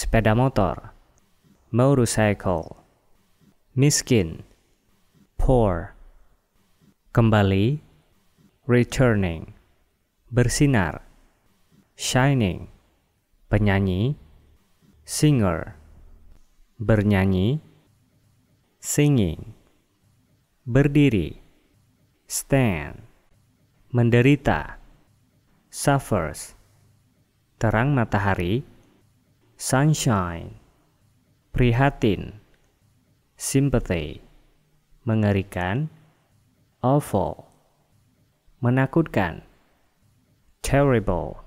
sepeda motor, motorcycle, miskin, poor, kembali, returning, bersinar, shining, penyanyi, singer, bernyanyi, singing, berdiri, stand, menderita, suffers, terang matahari, sunshine, prihatin, sympathy, mengerikan, awful, menakutkan, terrible,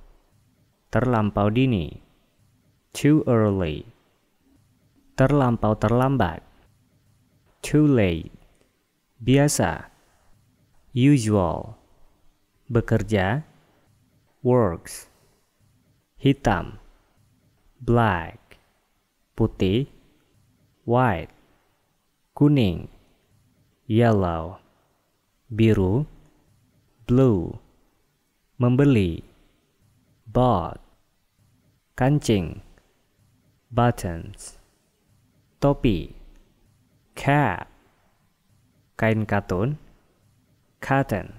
terlampau dini, too early, terlampau terlambat, too late, biasa, usual, bekerja, works, hitam, black putih white kuning yellow biru blue membeli bought kancing buttons topi cap kain katun cotton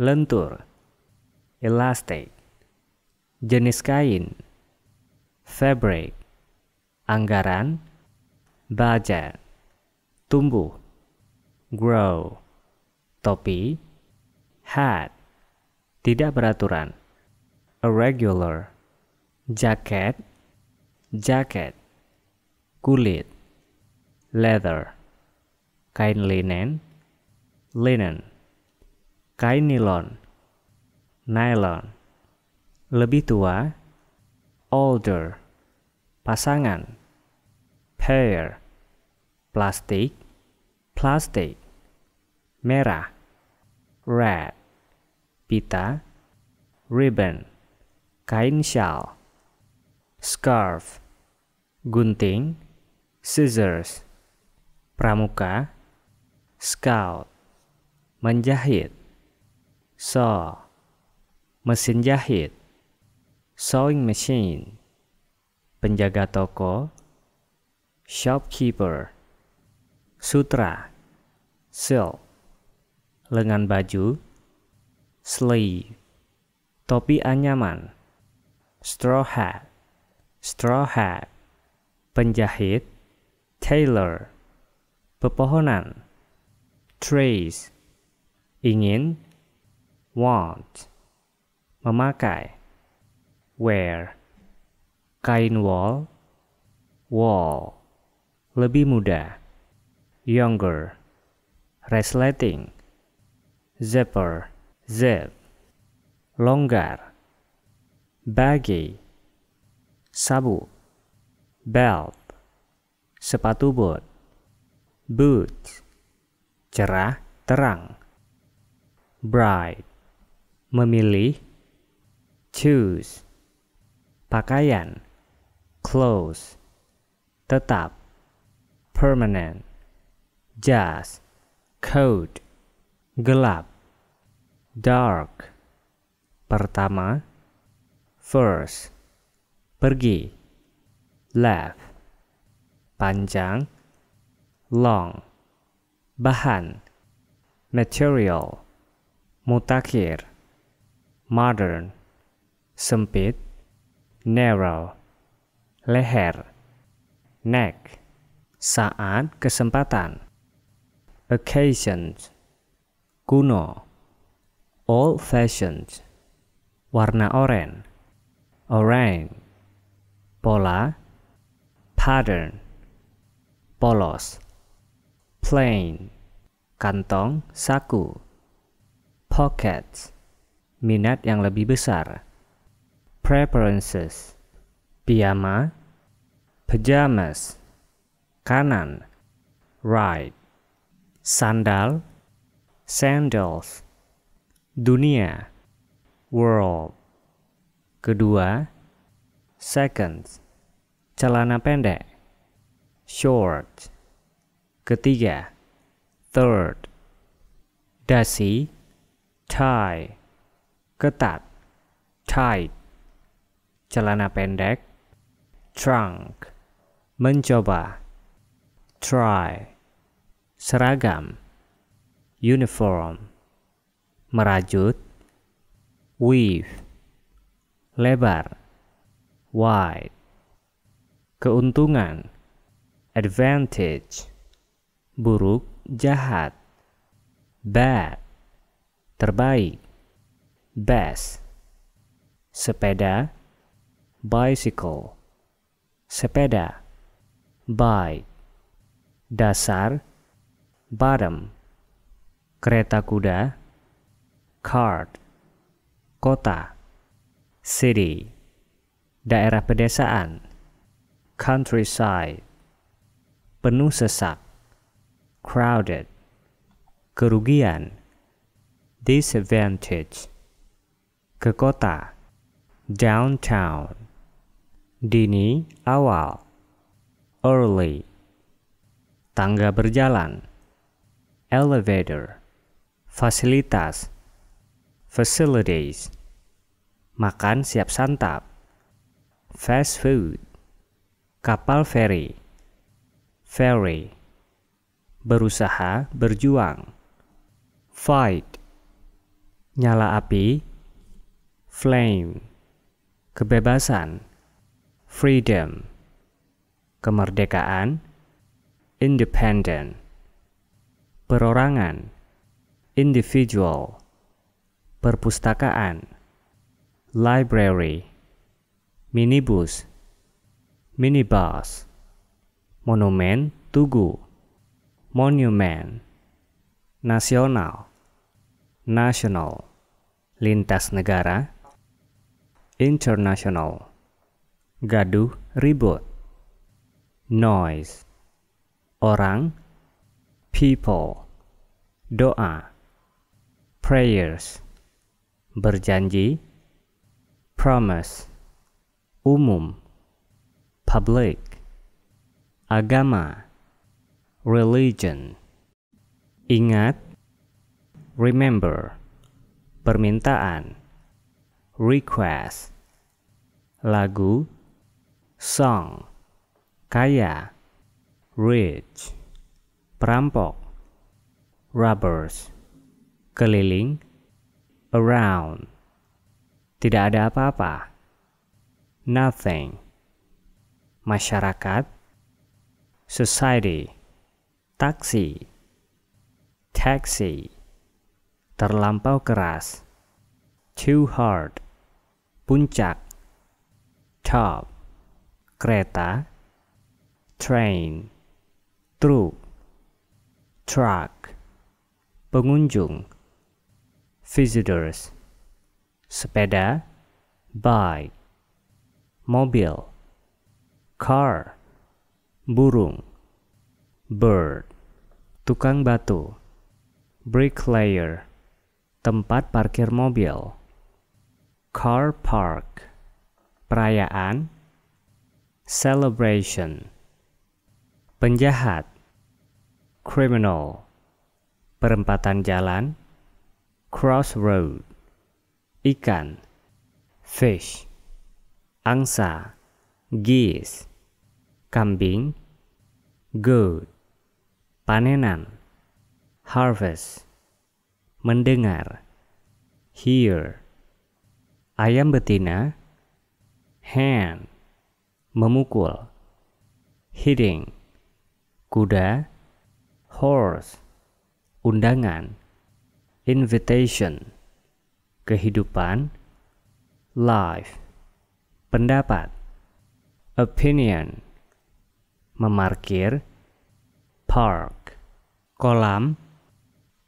lentur elastic jenis kain fabric, anggaran, budget, tumbuh, grow, topi, hat, tidak beraturan, irregular, jacket, jacket, kulit, leather, kain linen, linen, kain nilon, nylon, lebih tua, older, pasangan, pair, plastik, plastik, merah, red, pita, ribbon, kain shawl, scarf, gunting, scissors, pramuka, scout, menjahit, saw, mesin jahit, sewing machine, penjaga toko, shopkeeper, sutra, silk, lengan baju, sleeve, topi anyaman, straw hat, straw hat, penjahit, tailor, pepohonan, trees, ingin, want, memakai, wear, kain wall, wall, lebih muda, younger, resleting, zipper, zip, longgar, baggy, sabuk, belt, sepatu bot, boots, cerah, terang, bright, memilih, choose, pakaian, close, tetap, permanent, just, cold, gelap, dark, pertama, first, pergi, left, panjang, long, bahan, material, mutakhir, modern, sempit, narrow leher, neck, saat kesempatan, occasions, kuno, old fashioned, warna oranye, orange, pola, pattern, polos, plain, kantong, saku, pockets, minat yang lebih besar, preferences, piyama, pajamas, kanan, right, sandal, sandals, dunia, world. Kedua, seconds, celana pendek, short. Ketiga, third, dasi, tie, ketat, tight, celana pendek, trunk mencoba try seragam uniform merajut weave lebar wide keuntungan advantage buruk jahat bad terbaik best sepeda bicycle sepeda bike dasar bottom kereta kuda cart kota city daerah pedesaan countryside penuh sesak crowded kerugian disadvantage ke kota downtown dini awal early tangga berjalan elevator fasilitas facilities makan siap santap fast food kapal feri ferry berusaha berjuang fight nyala api flame kebebasan freedom kemerdekaan independent perorangan individual perpustakaan library minibus minibus monumen tugu monumen nasional national lintas negara international gaduh, ribut. Noise, orang, people, doa, prayers, berjanji, promise, umum, public, agama, religion, ingat, remember, permintaan, request, lagu, song kaya rich perampok robbers, keliling around tidak ada apa-apa nothing masyarakat society taksi taxi terlampau keras too hard puncak top kereta train truk, truck pengunjung visitors sepeda bike mobil car burung bird tukang batu bricklayer tempat parkir mobil car park perayaan celebration penjahat criminal perempatan jalan crossroad ikan fish angsa geese kambing goat panenan harvest mendengar hear ayam betina hand memukul, hitting, kuda, horse, undangan, invitation, kehidupan, life, pendapat, opinion, memarkir, park, kolam,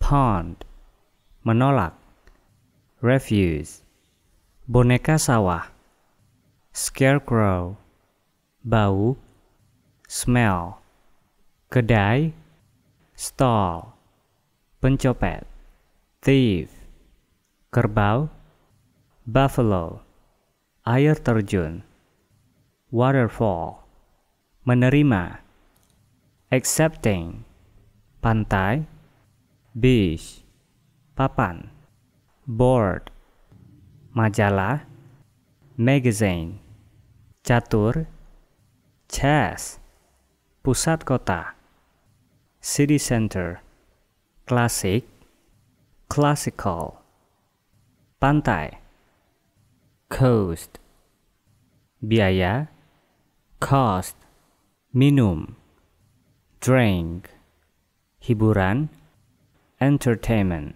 pond, menolak, refuse, boneka sawah, scarecrow, bau, smell, kedai, stall, pencopet, thief, kerbau, buffalo, air terjun, waterfall, menerima, accepting, pantai, beach, papan, board, majalah, magazine, catur, Chess Pusat kota City center Classic Classical Pantai Coast Biaya Cost Minum Drink Hiburan Entertainment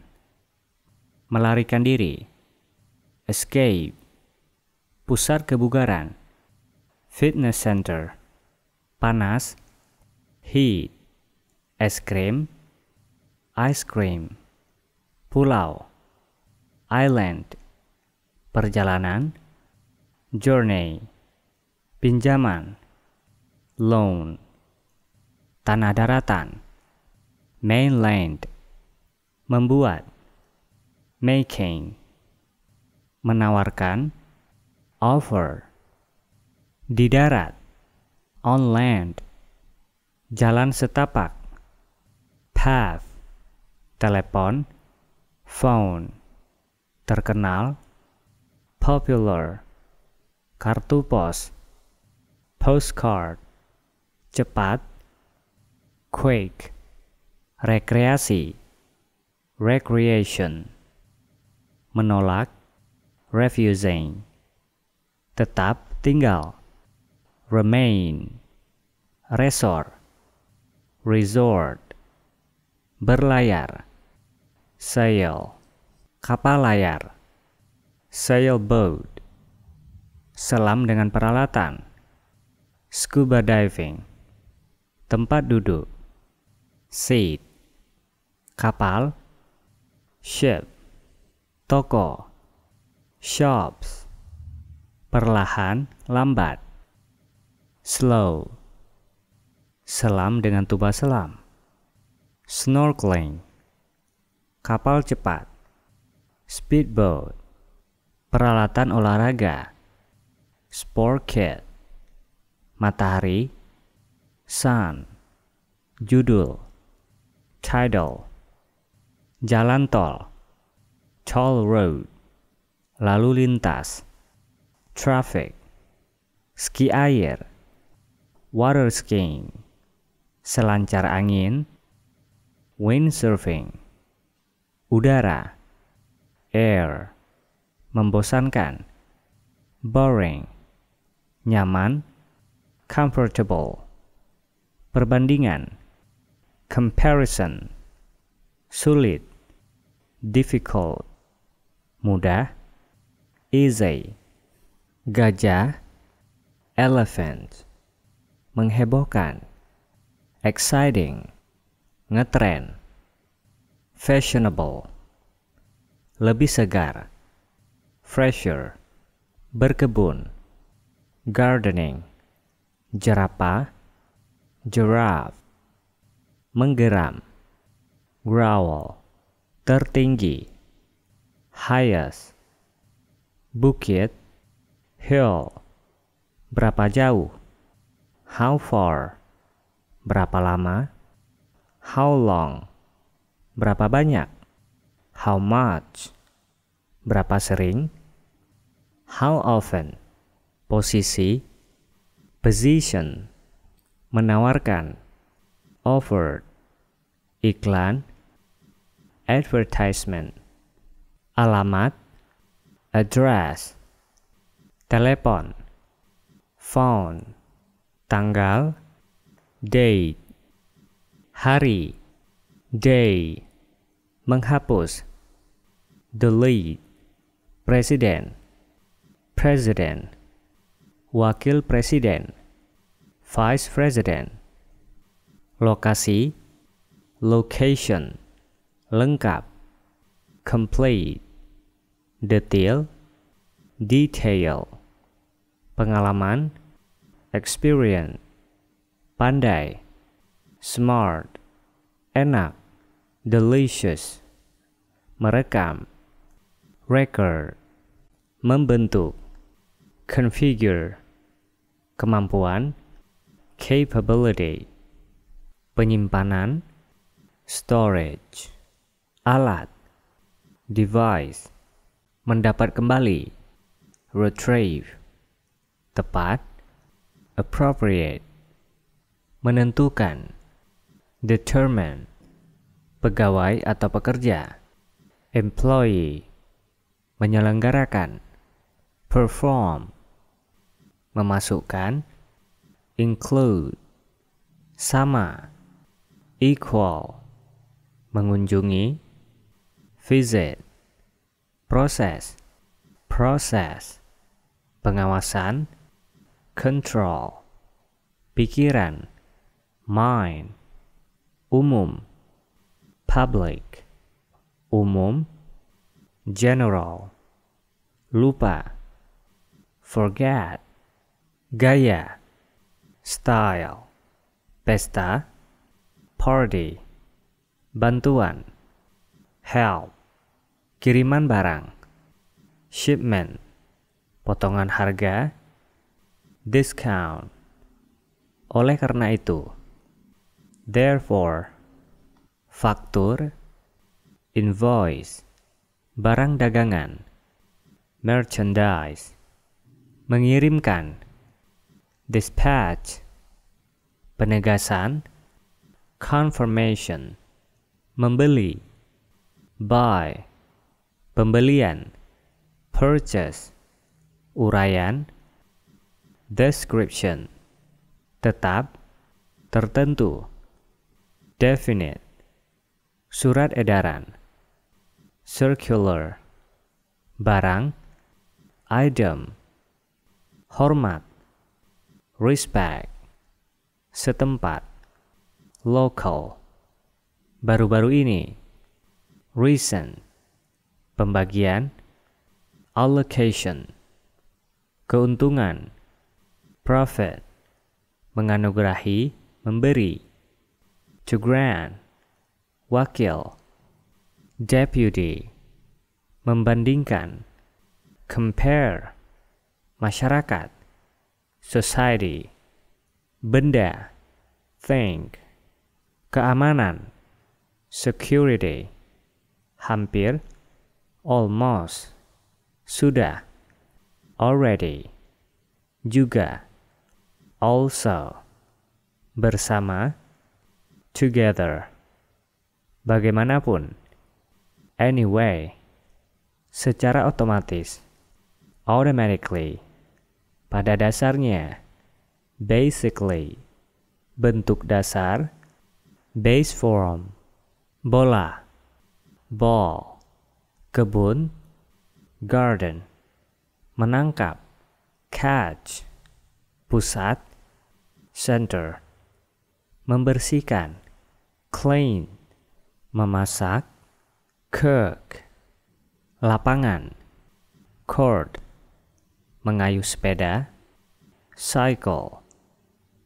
Melarikan diri Escape Pusat kebugaran Fitness Center panas heat es krim ice cream pulau island perjalanan journey pinjaman loan tanah daratan mainland membuat making menawarkan offer di darat on land, jalan setapak, path, telepon, phone, terkenal, popular, kartu pos, postcard, cepat, quake, rekreasi, recreation, menolak, refusing, tetap tinggal remain, resort, resort, berlayar, sail, kapal layar, sailboat, selam dengan peralatan, scuba diving, tempat duduk, seat, kapal, ship, toko, shops, perlahan, lambat slow, selam dengan tuba selam, snorkeling, kapal cepat, speedboat, peralatan olahraga, sport kit, matahari, sun, judul, title, jalan tol, toll road, lalu lintas, traffic, ski air, water skiing, selancar angin, windsurfing, udara, air, membosankan, boring, nyaman, comfortable, perbandingan, comparison, sulit, difficult, mudah, easy, gajah, elephant menghebohkan, exciting, ngetren, fashionable, lebih segar, fresher, berkebun, gardening, jerapah, giraffe, menggeram, growl, tertinggi, highest, bukit, hill, berapa jauh, How far? Berapa lama? How long? Berapa banyak? How much? Berapa sering? How often? Posisi Position Menawarkan Offered Iklan Advertisement Alamat Address Telepon Phone tanggal day, hari day menghapus delete presiden president wakil presiden vice president lokasi location lengkap complete detail detail pengalaman experience, pandai, smart, enak, delicious, merekam, record, membentuk, configure, kemampuan, capability, penyimpanan, storage, alat, device, mendapat kembali, retrieve, tepat, appropriate, menentukan, determine, pegawai atau pekerja, employee, menyelenggarakan, perform, memasukkan, include, sama, equal, mengunjungi, visit, proses, proses, pengawasan, control, pikiran, mind, umum, public, umum, general, lupa, forget, gaya, style, pesta, party, bantuan, help, kiriman barang, shipment, potongan harga, discount. Oleh karena itu, therefore, faktur, invoice, barang dagangan, merchandise, mengirimkan, dispatch, penegasan, confirmation, membeli, buy, pembelian, purchase, uraian, description tetap tertentu definite surat edaran circular barang item hormat respect setempat local baru-baru ini recent pembagian allocation keuntungan Profit, Menganugerahi, memberi To grant Wakil Deputy Membandingkan Compare Masyarakat Society Benda Think Keamanan Security Hampir Almost Sudah Already Juga also bersama together bagaimanapun anyway secara otomatis automatically pada dasarnya basically bentuk dasar base form bola ball kebun garden menangkap catch pusat center, membersihkan, clean, memasak, cook, lapangan, court, mengayuh sepeda, cycle,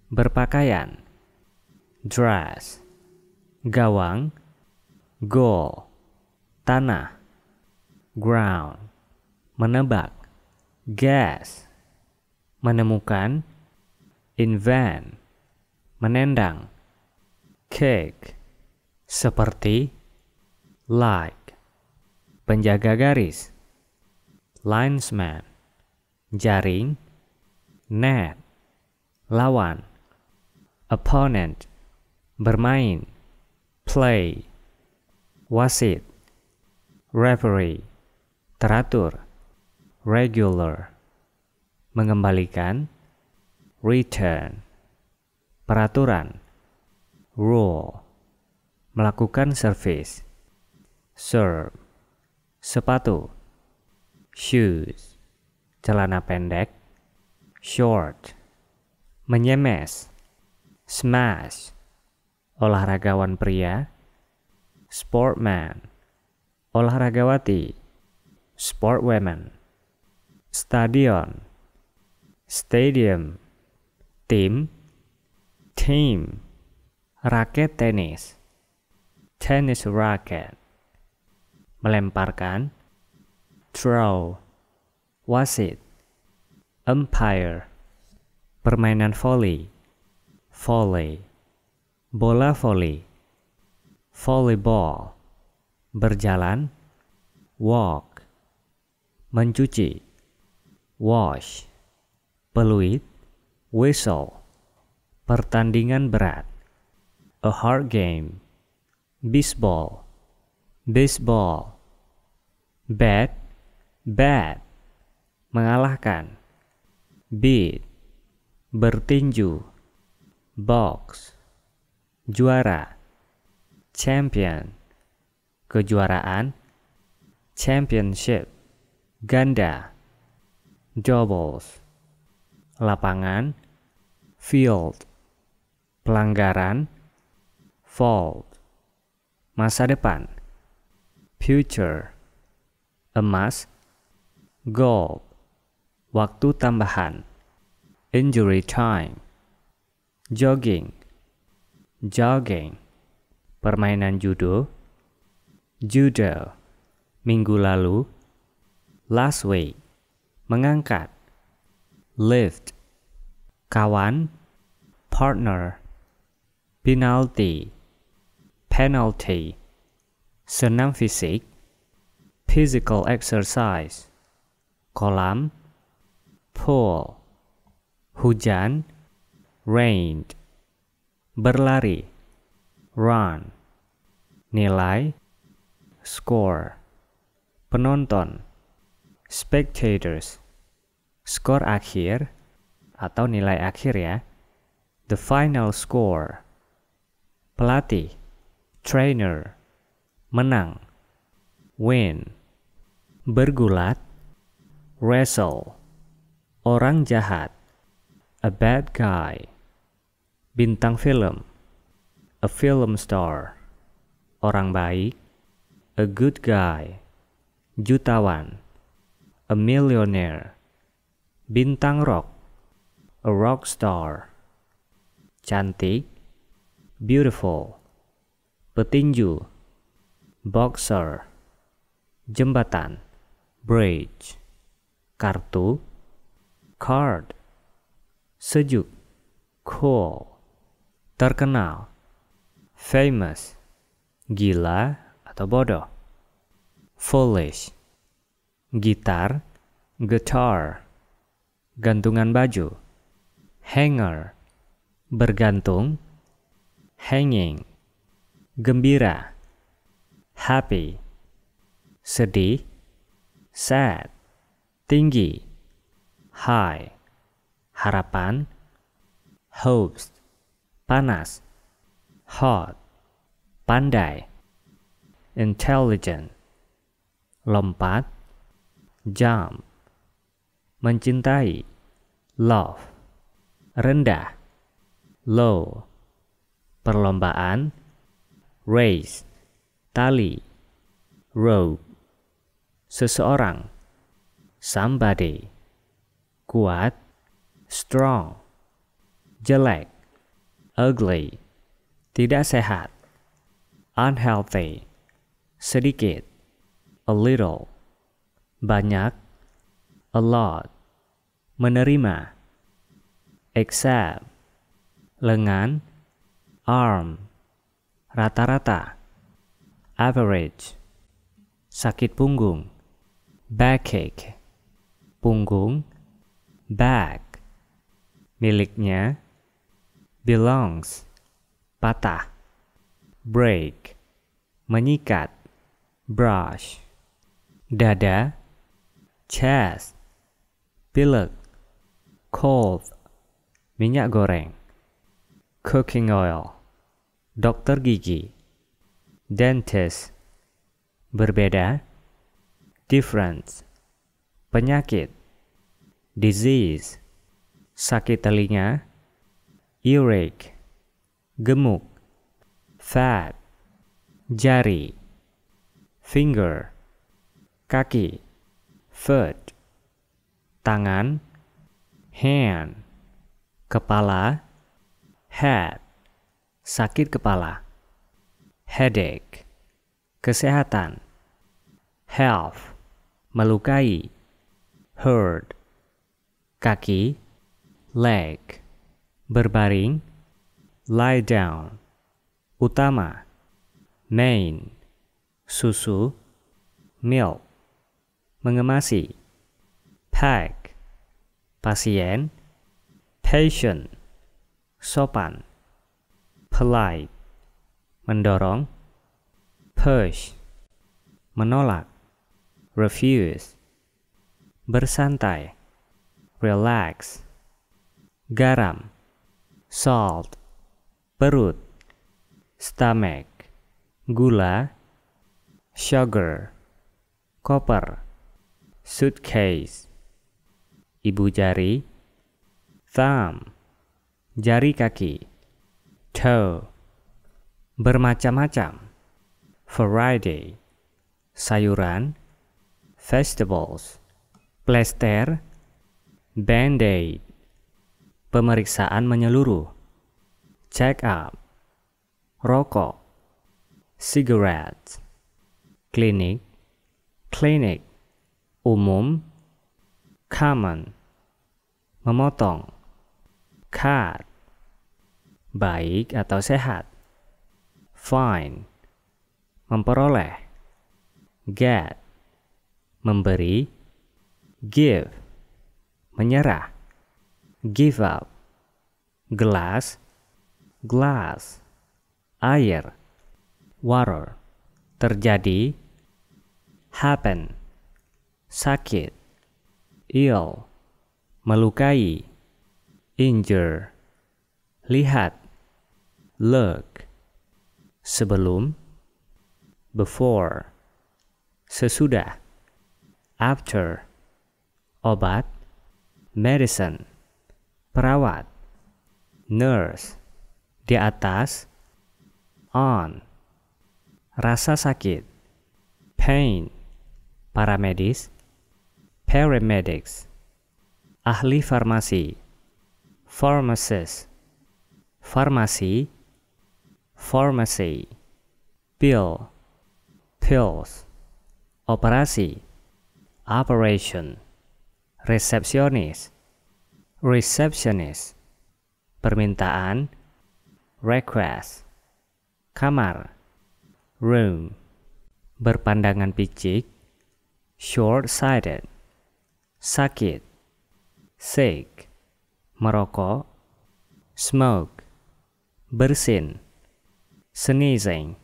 berpakaian, dress, gawang, goal, tanah, ground, menebak, gas, menemukan, invent, menendang, cake, seperti, like, penjaga garis, linesman, jaring, net, lawan, opponent, bermain, play, wasit, referee, teratur, regular, mengembalikan, return, peraturan, rule, melakukan service, serve, sepatu, shoes, celana pendek, short, menyemes, smash, olahragawan pria, sportman, olahragawati, sportwomen, stadion, stadium, tim team raket tenis tennis racket melemparkan throw wasit umpire permainan volley volley bola volley volleyball berjalan walk mencuci wash peluit Whistle Pertandingan berat A hard game Baseball Baseball Bat Bat Mengalahkan Beat Bertinju Box Juara Champion Kejuaraan Championship Ganda Doubles lapangan, field, pelanggaran, fault, masa depan, future, emas, gold, waktu tambahan, injury time, jogging, jogging, permainan judo, judo, minggu lalu, last week, mengangkat, lift, kawan, partner, penalty, penalty, senam fisik, physical exercise, kolam, pool, hujan, rain, berlari, run, nilai, score, penonton, spectators, skor akhir, atau nilai akhir ya. The final score. Pelatih, trainer, menang, win, bergulat, wrestle, orang jahat, a bad guy, bintang film, a film star, orang baik, a good guy, jutawan, a millionaire, bintang rock, a rock star, cantik, beautiful, petinju, boxer, jembatan, bridge, kartu, card, sejuk, cool, terkenal, famous, gila atau bodoh, foolish, gitar, guitar, gantungan baju, hanger, bergantung, hanging, gembira, happy, sedih, sad, tinggi, high, harapan, hopes, panas, hot, pandai, intelligent, lompat, jump, mencintai, love rendah low perlombaan race tali rope, seseorang somebody kuat strong jelek ugly tidak sehat unhealthy sedikit a little banyak a lot menerima except lengan arm rata-rata average sakit punggung backache punggung back miliknya belongs patah break menyikat brush dada chest pilek cold minyak goreng, cooking oil, dokter gigi, dentist, berbeda, difference, penyakit, disease, sakit telinga, earache, gemuk, fat, jari, finger, kaki, foot, tangan, hand, kepala head sakit kepala headache kesehatan health melukai hurt kaki leg berbaring lie down utama main susu milk mengemasi pack pasien Patient, sopan. Polite, mendorong. Push, menolak. Refuse, bersantai. Relax, garam. Salt, perut. Stomach, gula. Sugar, copper, Suitcase, ibu jari thumb, jari kaki, toe, bermacam-macam, variety, sayuran, vegetables, plester, band-aid, pemeriksaan menyeluruh, check up, rokok, cigarette, klinik, klinik, umum, common, memotong, Card, Baik atau sehat. Fine. Memperoleh. Get. Memberi. Give. Menyerah. Give up. Glass, Glass. Air. Water. Terjadi. Happen. Sakit. Ill. Melukai injure, lihat, look, sebelum, before, sesudah, after, obat, medicine, perawat, nurse, di atas, on, rasa sakit, pain, paramedis, paramedics, ahli farmasi, pharmacist farmasi pharmacy pill, pills operasi operation resepsionis receptionist permintaan request kamar room berpandangan picik short sighted sakit sick merokok, smoke, bersin, sneezing,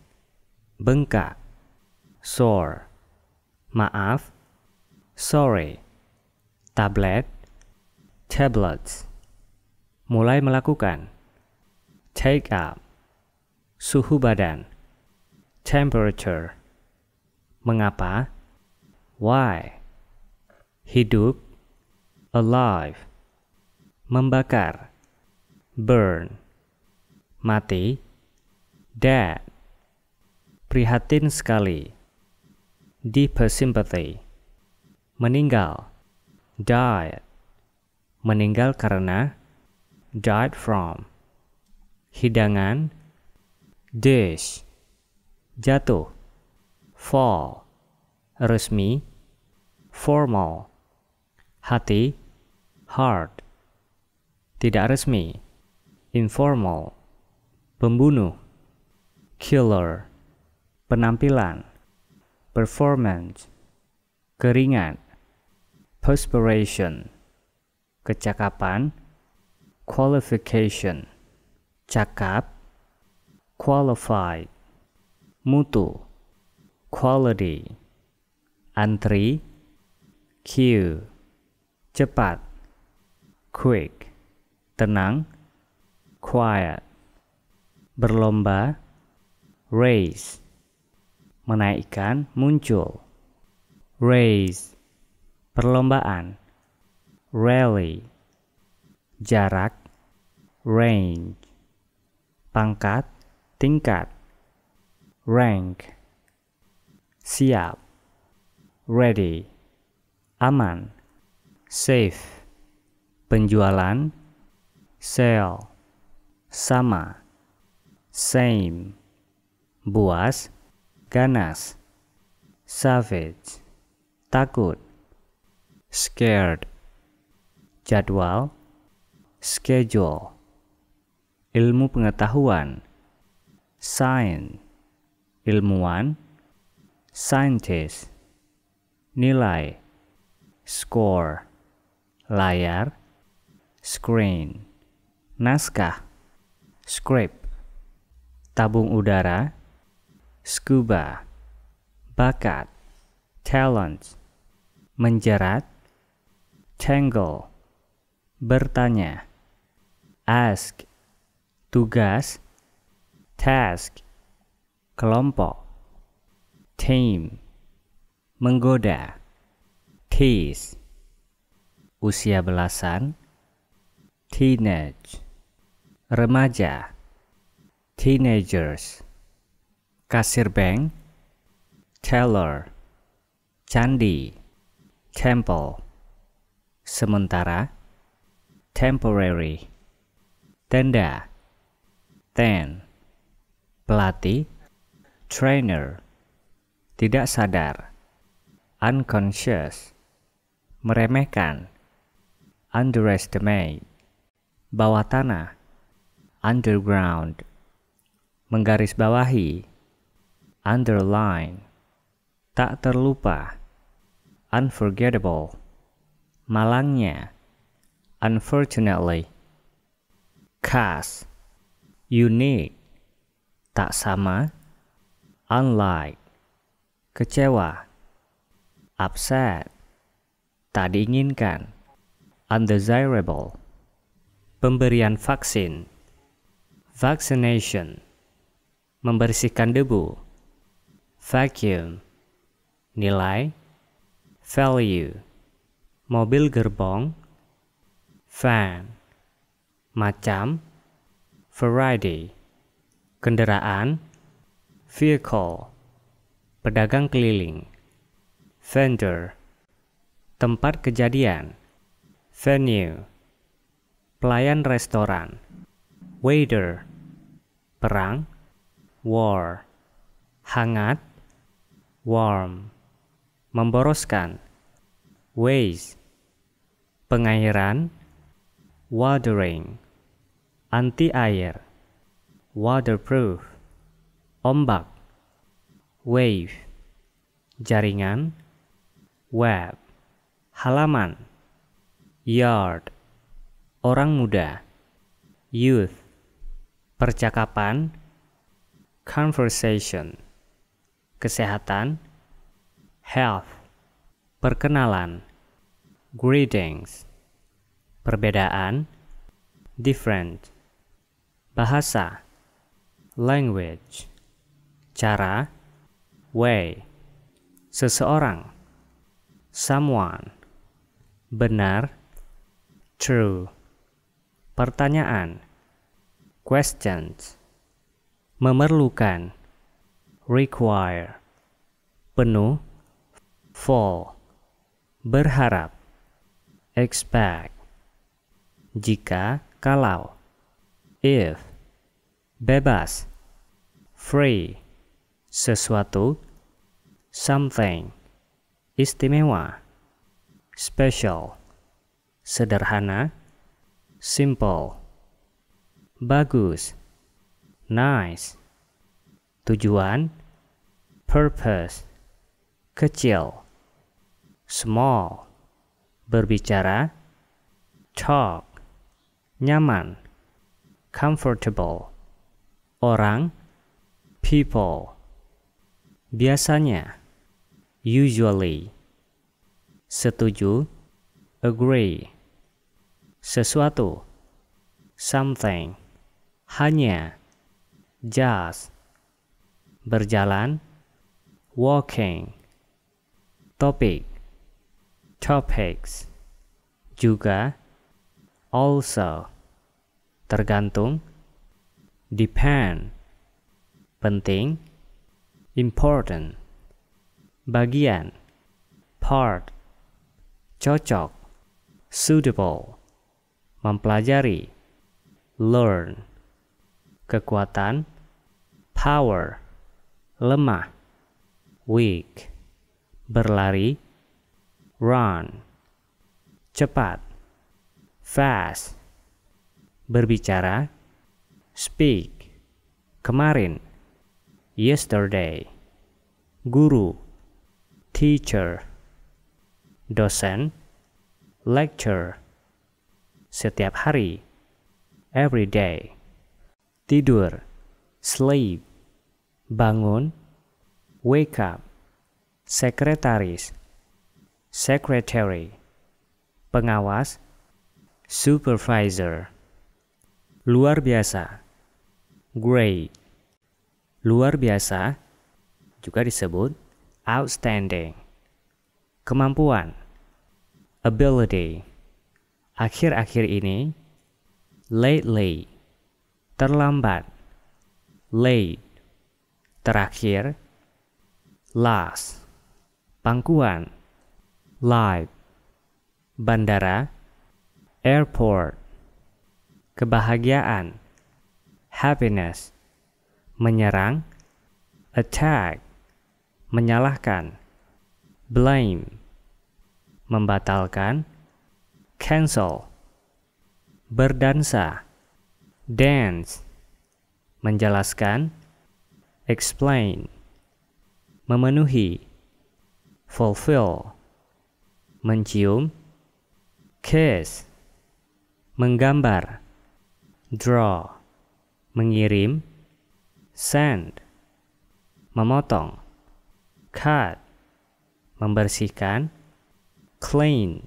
bengkak, sore, maaf, sorry, tablet, tablets, mulai melakukan, take up, suhu badan, temperature, mengapa, why, hidup, alive, membakar burn mati dead prihatin sekali deep sympathy meninggal died meninggal karena died from hidangan dish jatuh fall resmi formal hati heart tidak resmi, informal, pembunuh, killer, penampilan, performance, keringat, perspiration, kecakapan, qualification, cakap, qualified, mutu, quality, antri, queue, cepat, quick tenang, quiet, berlomba, raise, menaikkan, muncul, raise, perlombaan, rally, jarak, range, pangkat, tingkat, rank, siap, ready, aman, safe, penjualan, Sell. Sama. Same. Buas. Ganas. Savage. Takut. Scared. Jadwal. Schedule. Ilmu pengetahuan. Science. Ilmuwan. Scientist. Nilai. Score. Layar. Screen naskah, script, tabung udara, scuba, bakat, talent, menjerat, tangle, bertanya, ask, tugas, task, kelompok, team, menggoda, tease, usia belasan, teenage remaja, teenagers, kasir bank, teller, candi, temple, sementara, temporary, tenda, ten, pelatih, trainer, tidak sadar, unconscious, meremehkan, underestimate, bawah tanah, underground menggarisbawahi underline tak terlupa unforgettable malangnya unfortunately khas unique tak sama unlike kecewa upset tak diinginkan undesirable pemberian vaksin vaccination, membersihkan debu, vacuum, nilai, value, mobil gerbong, fan, macam, variety, kendaraan, vehicle, pedagang keliling, vendor, tempat kejadian, venue, pelayan restoran, waiter, perang war hangat warm memboroskan waste, pengairan watering anti air waterproof ombak wave jaringan web halaman yard orang muda youth percakapan, conversation, kesehatan, health, perkenalan, greetings, perbedaan, different, bahasa, language, cara, way, seseorang, someone, benar, true, pertanyaan, Questions Memerlukan Require Penuh Fall Berharap Expect Jika Kalau If Bebas Free Sesuatu Something Istimewa Special Sederhana Simple bagus, nice. Tujuan, purpose, kecil, small, berbicara, talk, nyaman, comfortable, orang, people, biasanya, usually, setuju, agree, sesuatu, something, hanya just berjalan walking topic topics juga also tergantung depend penting important bagian part cocok suitable mempelajari learn kekuatan, power, lemah, weak, berlari, run, cepat, fast, berbicara, speak, kemarin, yesterday, guru, teacher, dosen, lecture, setiap hari, every day tidur, sleep, bangun, wake up, sekretaris, secretary, pengawas, supervisor, luar biasa, great, luar biasa, juga disebut outstanding, kemampuan, ability, akhir-akhir ini, lately, terlambat, late, terakhir, last, pangkuan, live, bandara, airport, kebahagiaan, happiness, menyerang, attack, menyalahkan, blame, membatalkan, cancel, berdansa, dance menjelaskan explain memenuhi fulfill mencium kiss menggambar draw mengirim send, memotong cut membersihkan clean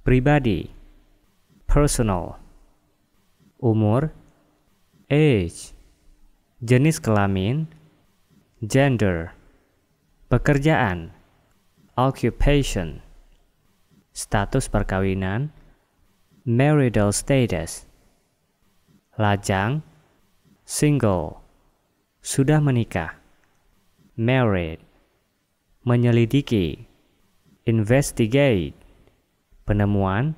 pribadi personal umur age jenis kelamin gender pekerjaan occupation status perkawinan marital status lajang single sudah menikah married menyelidiki investigate penemuan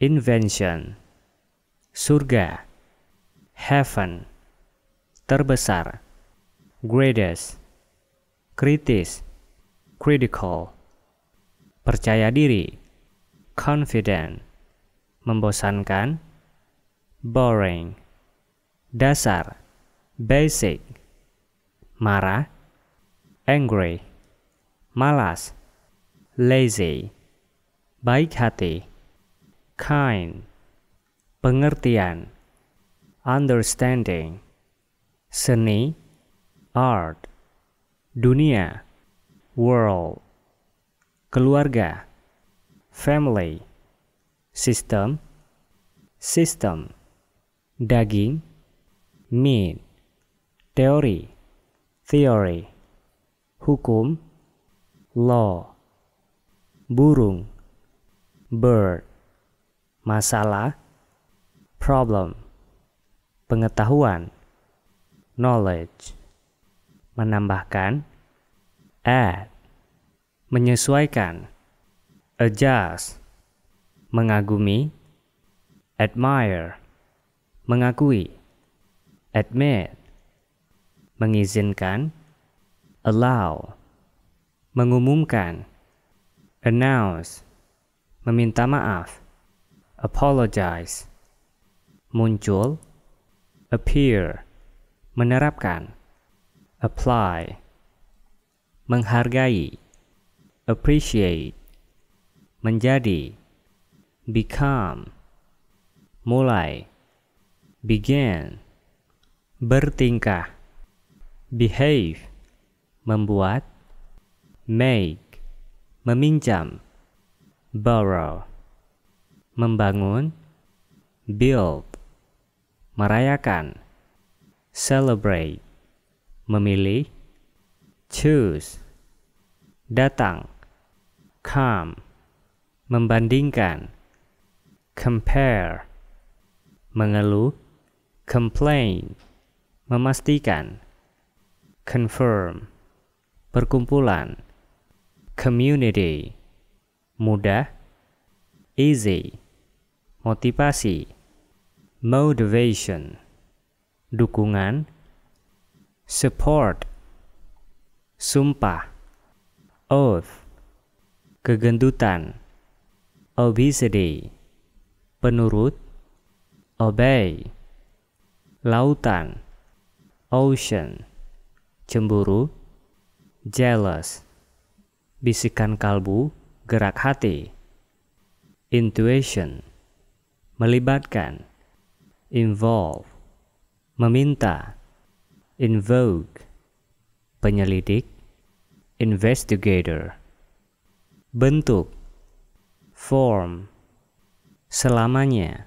invention surga, heaven, terbesar, greatest, kritis, critical, percaya diri, confident, membosankan, boring, dasar, basic, marah, angry, malas, lazy, baik hati, kind, pengertian, understanding, seni, art, dunia, world, keluarga, family, system, sistem, daging, meat, teori, theory, hukum, law, burung, bird, masalah, problem, pengetahuan, knowledge, menambahkan, add, menyesuaikan, adjust, mengagumi, admire, mengakui, admit, mengizinkan, allow, mengumumkan, announce, meminta maaf, apologize, muncul appear menerapkan apply menghargai appreciate menjadi become mulai begin bertingkah behave membuat make meminjam borrow membangun build merayakan celebrate memilih choose datang come membandingkan compare mengeluh complain memastikan confirm perkumpulan community mudah easy motivasi motivation dukungan support sumpah oath kegendutan obesity penurut obey lautan ocean cemburu jealous bisikan kalbu gerak hati intuition melibatkan involve, meminta, invoke, penyelidik, investigator, bentuk, form, selamanya,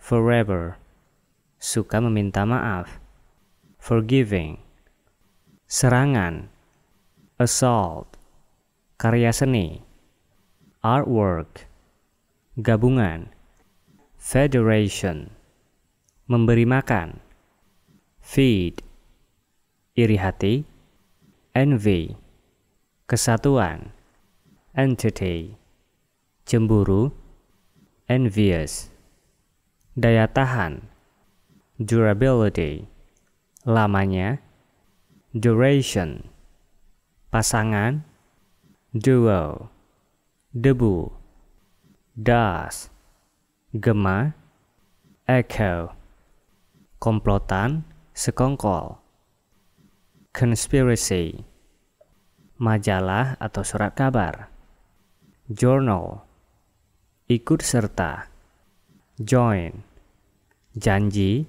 forever, suka meminta maaf, forgiving, serangan, assault, karya seni, artwork, gabungan, federation memberi makan. Feed, iri hati. Envy, kesatuan. Entity, cemburu. Envious, daya tahan. Durability, lamanya. Duration, pasangan. Duo, debu. dust gema. Echo, komplotan, sekongkol. Conspiracy Majalah atau surat kabar Journal Ikut serta Join Janji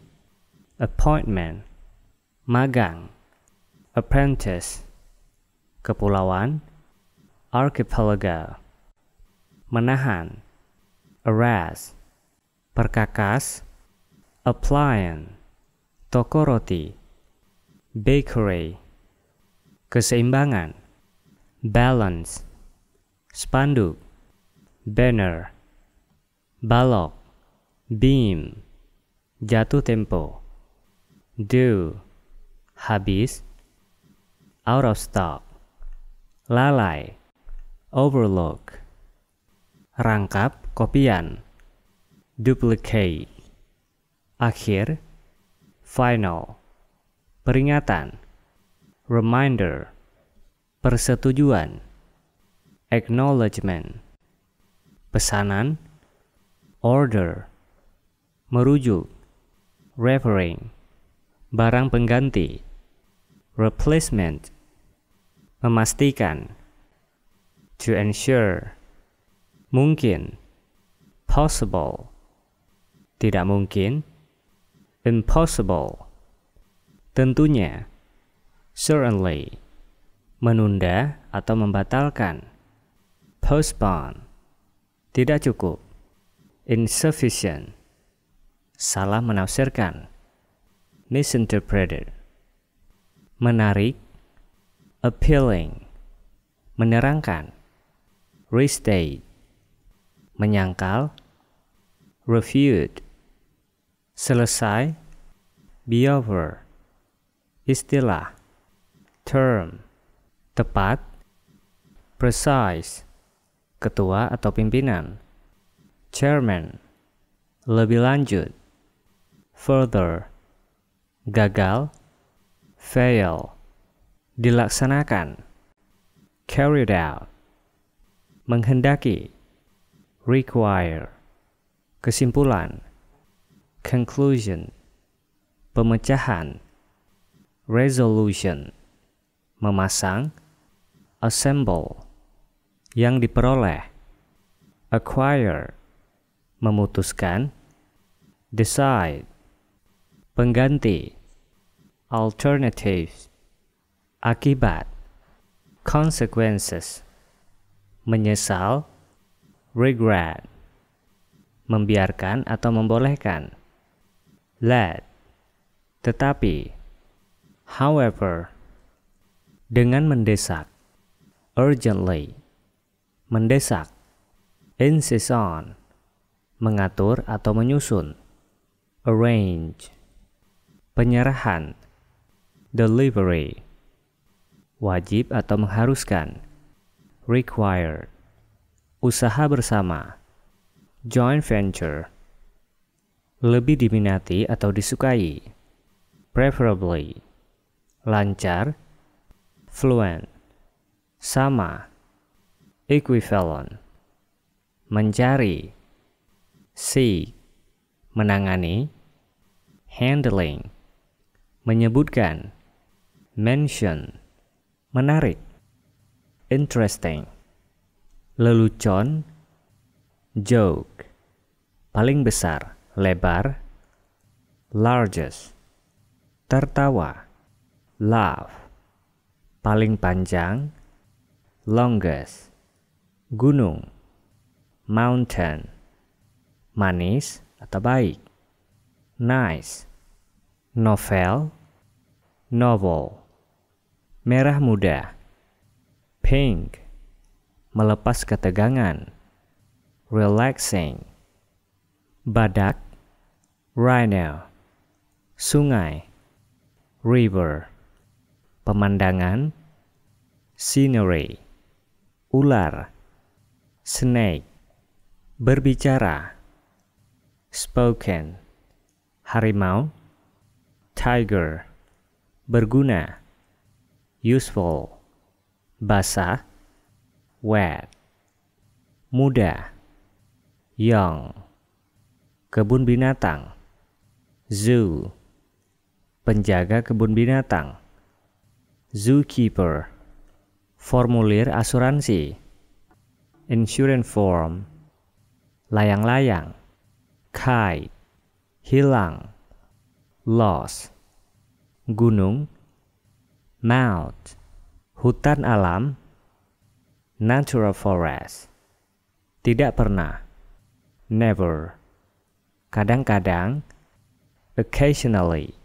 Appointment Magang Apprentice Kepulauan Archipelago Menahan Arrest Perkakas Appliance toko roti, bakery, keseimbangan, balance, spanduk, banner, balok, beam, jatuh tempo, do, habis, out of stock, lalai, overlook, rangkap, kopian, duplicate, akhir, final, peringatan, reminder, persetujuan, acknowledgement, pesanan, order, merujuk, referring, barang pengganti, replacement, memastikan, to ensure, mungkin, possible, tidak mungkin, impossible. Tentunya, certainly, menunda atau membatalkan, postpone, tidak cukup, insufficient, salah menafsirkan, misinterpreted, menarik, appealing, menerangkan, restate, menyangkal, refute, selesai be over istilah term tepat precise ketua atau pimpinan chairman lebih lanjut further gagal fail dilaksanakan carried out menghendaki require kesimpulan conclusion pemecahan resolution memasang assemble yang diperoleh acquire memutuskan decide pengganti alternatives akibat consequences menyesal regret membiarkan atau membolehkan let, tetapi, however, dengan mendesak, urgently, mendesak, insist on, mengatur atau menyusun, arrange, penyerahan, delivery, wajib atau mengharuskan, required, usaha bersama, joint venture, lebih diminati atau disukai, preferably, lancar, fluent, sama, equivalent, mencari, seek, menangani, handling, menyebutkan, mention, menarik, interesting, lelucon, joke, paling besar lebar, largest, tertawa, laugh, paling panjang, longest, gunung, mountain, manis atau baik, nice, novel, novel, merah muda, pink, melepas ketegangan, relaxing, badak, rhino, sungai, river, pemandangan, scenery, ular, snake, berbicara, spoken, harimau, tiger, berguna, useful, basah, wet, muda, young kebun binatang, zoo, penjaga kebun binatang, zookeeper, formulir asuransi, insurance form, layang-layang, kite, hilang, loss, gunung, mount, hutan alam, natural forest, tidak pernah, never kadang-kadang, occasionally,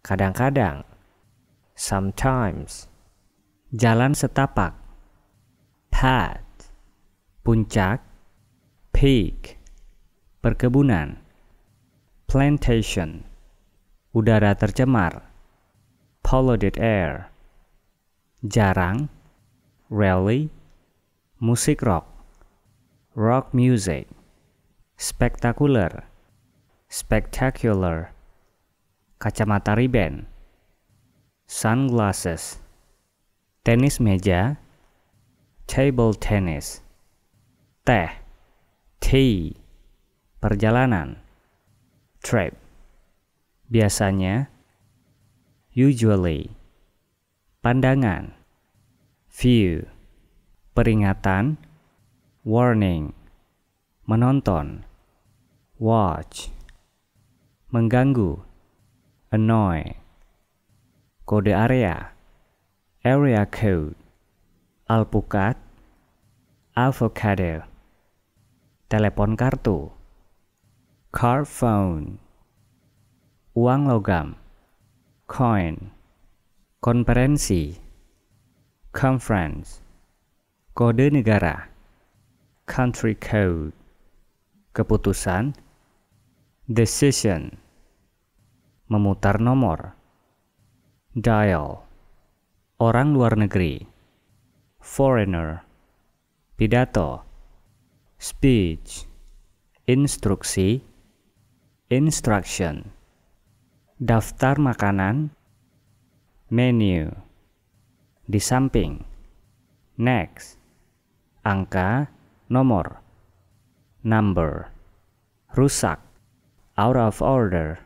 kadang-kadang, sometimes, jalan setapak, path, puncak, peak, perkebunan, plantation, udara tercemar, polluted air, jarang, rarely, musik rock, rock music, spektakuler, spectacular, kacamata riben, sunglasses, tenis meja, table tennis, teh, tea, perjalanan, trip, biasanya, usually, pandangan, view, peringatan, warning, menonton watch mengganggu annoy kode area area code alpukat avocado telepon kartu car phone uang logam coin konferensi conference kode negara country code keputusan decision memutar nomor dial orang luar negeri foreigner pidato speech instruksi instruction daftar makanan menu di samping next angka nomor number rusak out of order,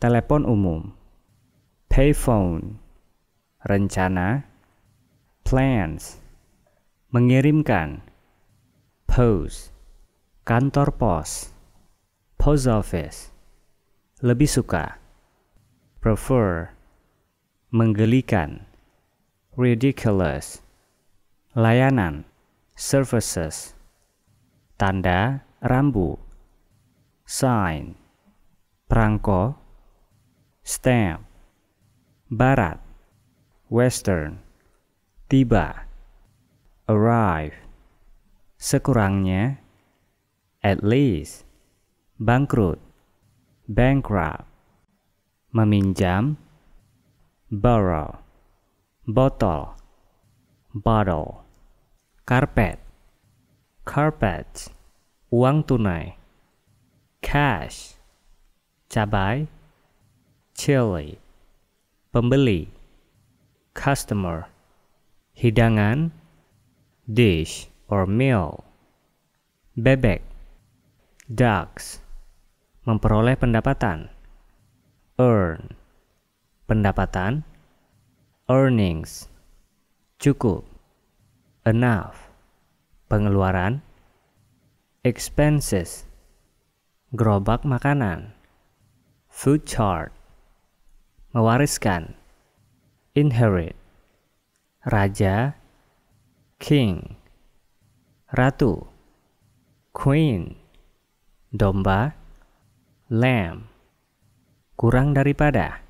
telepon umum, payphone, rencana, plans, mengirimkan, post, kantor pos, post office, lebih suka, prefer, menggelikan, ridiculous, layanan, services, tanda, rambu, sign, perangko, stamp, barat, western, tiba, arrive, sekurangnya, at least, bangkrut, bankrupt, meminjam, borrow, botol, bottle, karpet, carpet, uang tunai cash cabai chili pembeli customer hidangan dish or meal bebek ducks memperoleh pendapatan earn pendapatan earnings cukup enough pengeluaran expenses gerobak makanan, food chart, mewariskan, inherit, raja, king, ratu, queen, domba, lamb, kurang daripada,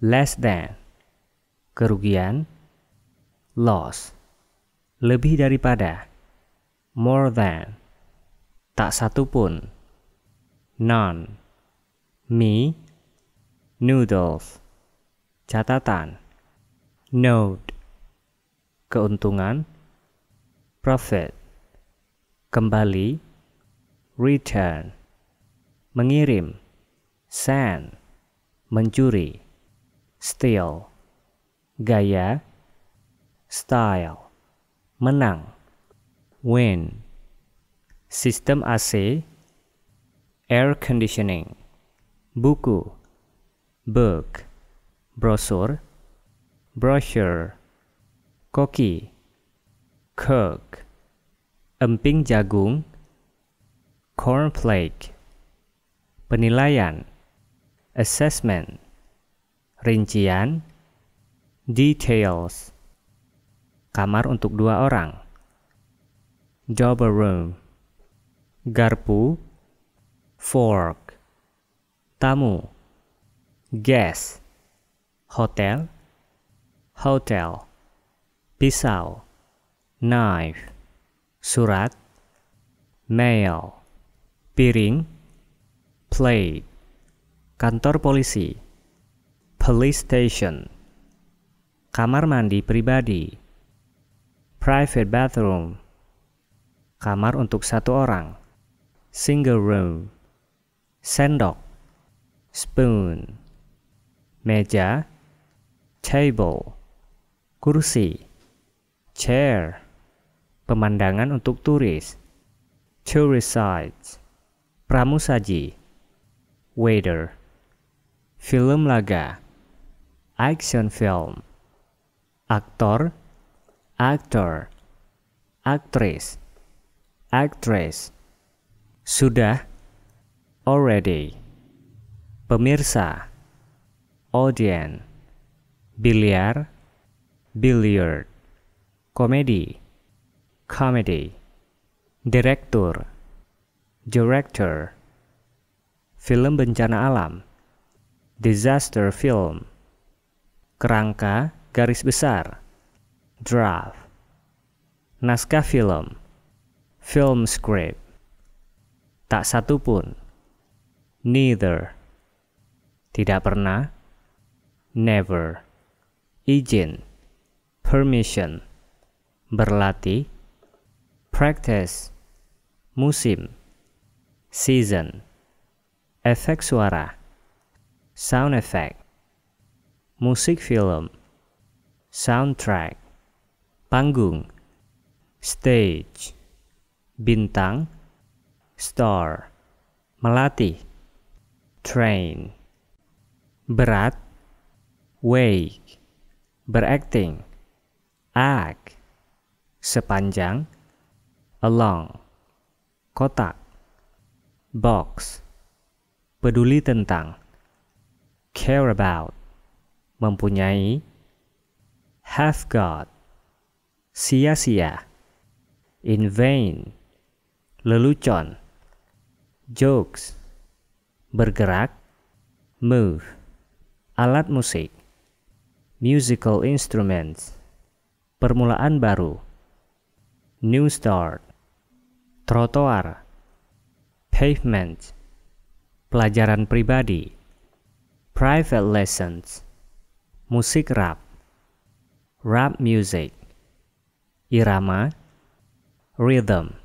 less than, kerugian, loss, lebih daripada, more than, tak satu pun naan mie noodles catatan note keuntungan profit kembali return mengirim send mencuri steal gaya style menang win sistem AC air conditioning, buku, book, brosur, brochure, koki, cook, emping jagung, cornflake, penilaian, assessment, rincian, details, kamar untuk dua orang, double room, garpu, fork tamu guest hotel hotel pisau knife surat mail piring plate kantor polisi police station kamar mandi pribadi private bathroom kamar untuk satu orang single room sendok spoon meja table kursi chair pemandangan untuk turis tourist sites pramusaji waiter film laga action film aktor actor, aktris actress sudah already pemirsa audience biliar billiard komedi comedy direktur director film bencana alam disaster film kerangka garis besar draft naskah film film script tak satu pun neither tidak pernah never izin permission berlatih practice musim season efek suara sound effect musik film soundtrack panggung stage bintang star melatih train berat weigh beracting act sepanjang along kotak box peduli tentang care about mempunyai have got sia-sia in vain lelucon jokes bergerak move alat musik musical instruments permulaan baru new start trotoar pavement pelajaran pribadi private lessons musik rap rap music irama rhythm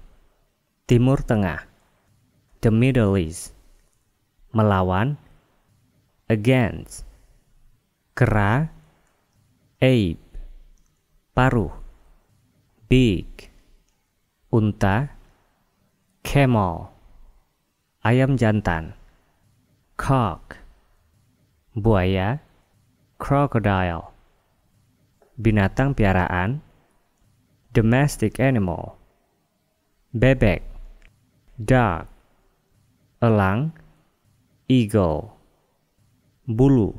timur tengah the middle east melawan against kera ape paruh big unta camel ayam jantan cock buaya crocodile binatang piaraan domestic animal bebek dog, elang eagle bulu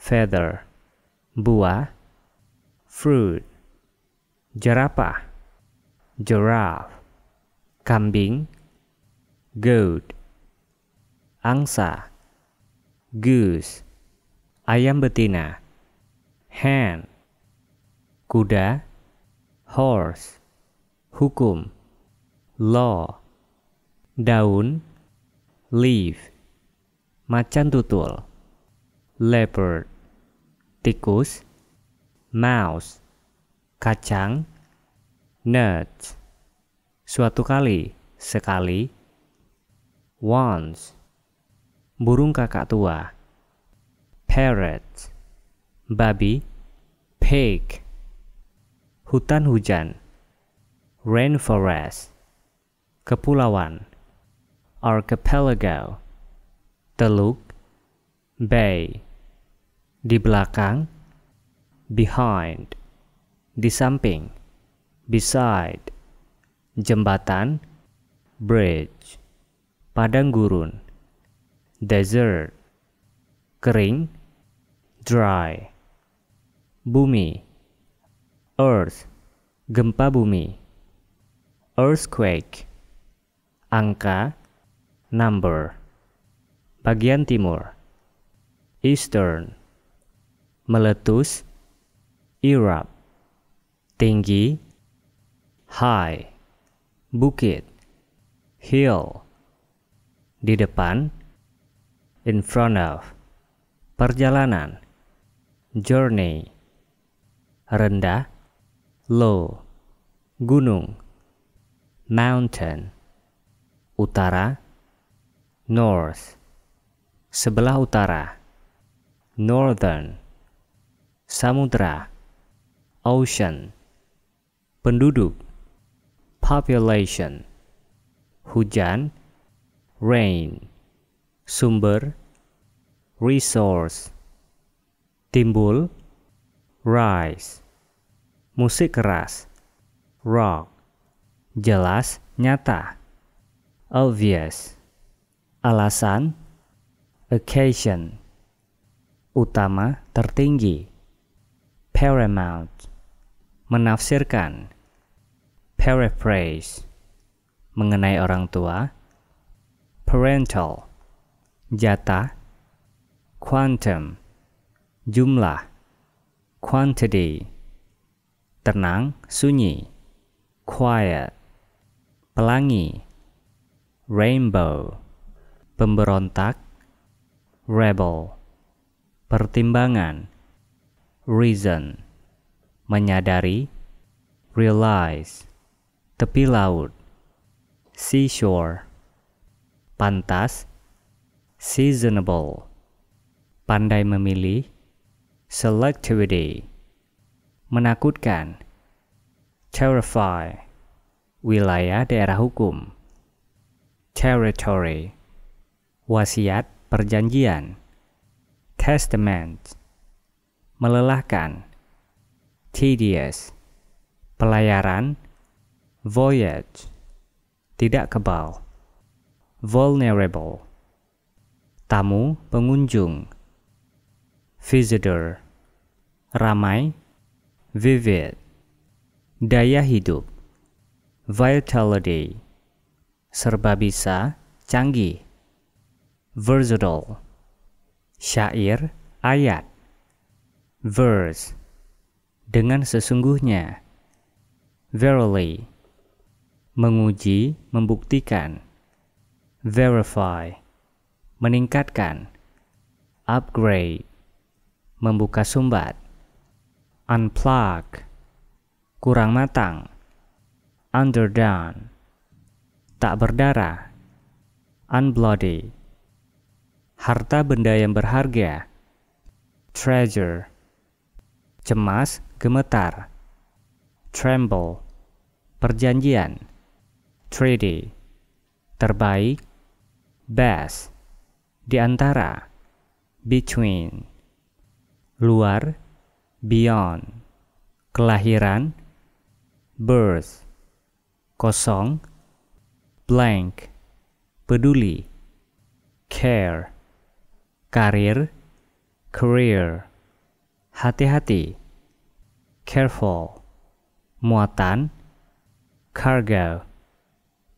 feather buah fruit jerapah giraffe kambing goat angsa goose ayam betina hen kuda horse hukum law daun leaf macan tutul, leopard, tikus, mouse, kacang, nut. Suatu kali, sekali, once, burung kakak tua, parrot, babi, pig, hutan hujan, rainforest, kepulauan, archipelago teluk, bay, di belakang, behind, di samping, beside, jembatan, bridge, padang gurun, desert, kering, dry, bumi, earth, gempa bumi, earthquake, angka, number bagian timur Eastern meletus irap, tinggi high bukit hill di depan in front of perjalanan journey rendah low gunung mountain utara north sebelah utara, northern, samudra, ocean, penduduk, population, hujan, rain, sumber, resource, timbul, rise, musik keras, rock, jelas, nyata, obvious, alasan, occasion utama tertinggi paramount menafsirkan paraphrase mengenai orang tua parental jatah quantum jumlah quantity tenang sunyi quiet pelangi rainbow pemberontak rebel, pertimbangan, reason, menyadari, realize, tepi laut, seashore, pantas, seasonable, pandai memilih, selectivity, menakutkan, terrify, wilayah daerah hukum, territory, wasiat, perjanjian, testament, melelahkan, tedious, pelayaran, voyage, tidak kebal, vulnerable, tamu pengunjung, visitor, ramai, vivid, daya hidup, vitality, serba bisa, canggih, versatile syair ayat verse dengan sesungguhnya verily menguji membuktikan verify meningkatkan upgrade membuka sumbat unplug kurang matang underdone tak berdarah unbloody harta benda yang berharga. Treasure. Cemas, gemetar. Tremble. Perjanjian. Treaty. Terbaik. Best. Di antara. Between. Luar. Beyond. Kelahiran. Birth. Kosong. Blank. Peduli. Care karir, career, hati-hati, careful, muatan, cargo,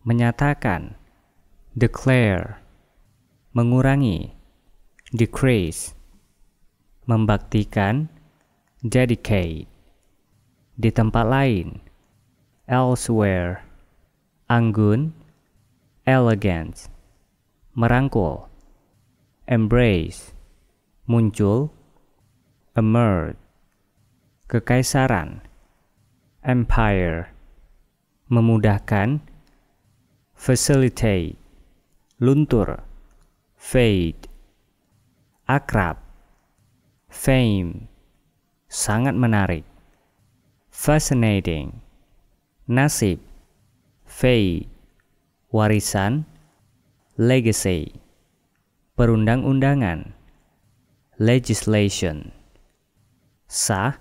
menyatakan, declare, mengurangi, decrease, membaktikan, dedicate, di tempat lain, elsewhere, anggun, elegant, merangkul embrace, muncul, emerge, kekaisaran, empire, memudahkan, facilitate, luntur, fade, akrab, fame, sangat menarik, fascinating, nasib, fade warisan, legacy perundang-undangan legislation sah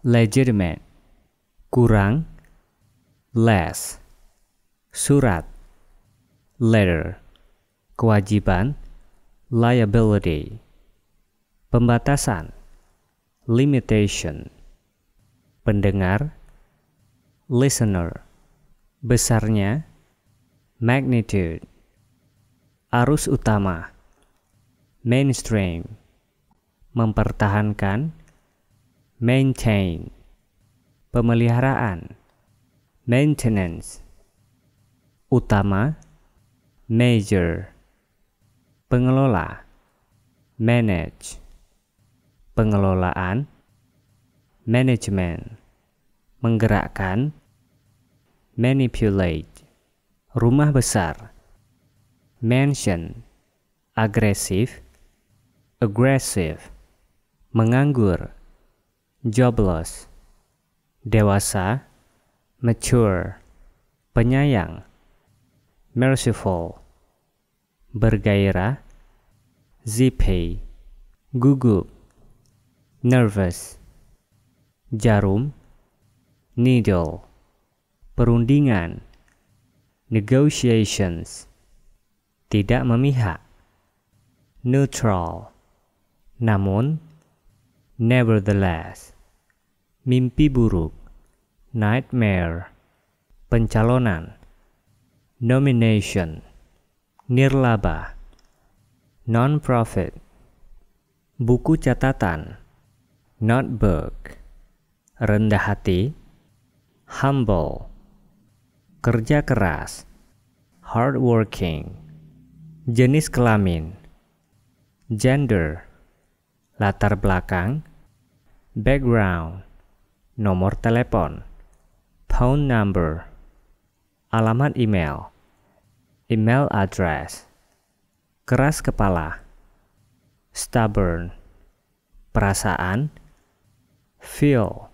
legitimate kurang less surat letter kewajiban liability pembatasan limitation pendengar listener besarnya magnitude Arus utama Mainstream Mempertahankan Maintain Pemeliharaan Maintenance Utama Major Pengelola Manage Pengelolaan Management Menggerakkan Manipulate Rumah besar mention, agresif, aggressive, menganggur, jobless, dewasa, mature, penyayang, merciful, bergairah, zippy, gugup, nervous, jarum, needle, perundingan, negotiations, tidak memihak, neutral. Namun, nevertheless, mimpi buruk, nightmare, pencalonan, nomination, nirlaba, non-profit, buku catatan, notebook, rendah hati, humble, kerja keras, hardworking, jenis kelamin, gender, latar belakang, background, nomor telepon, phone number, alamat email, email address, keras kepala, stubborn, perasaan, feel,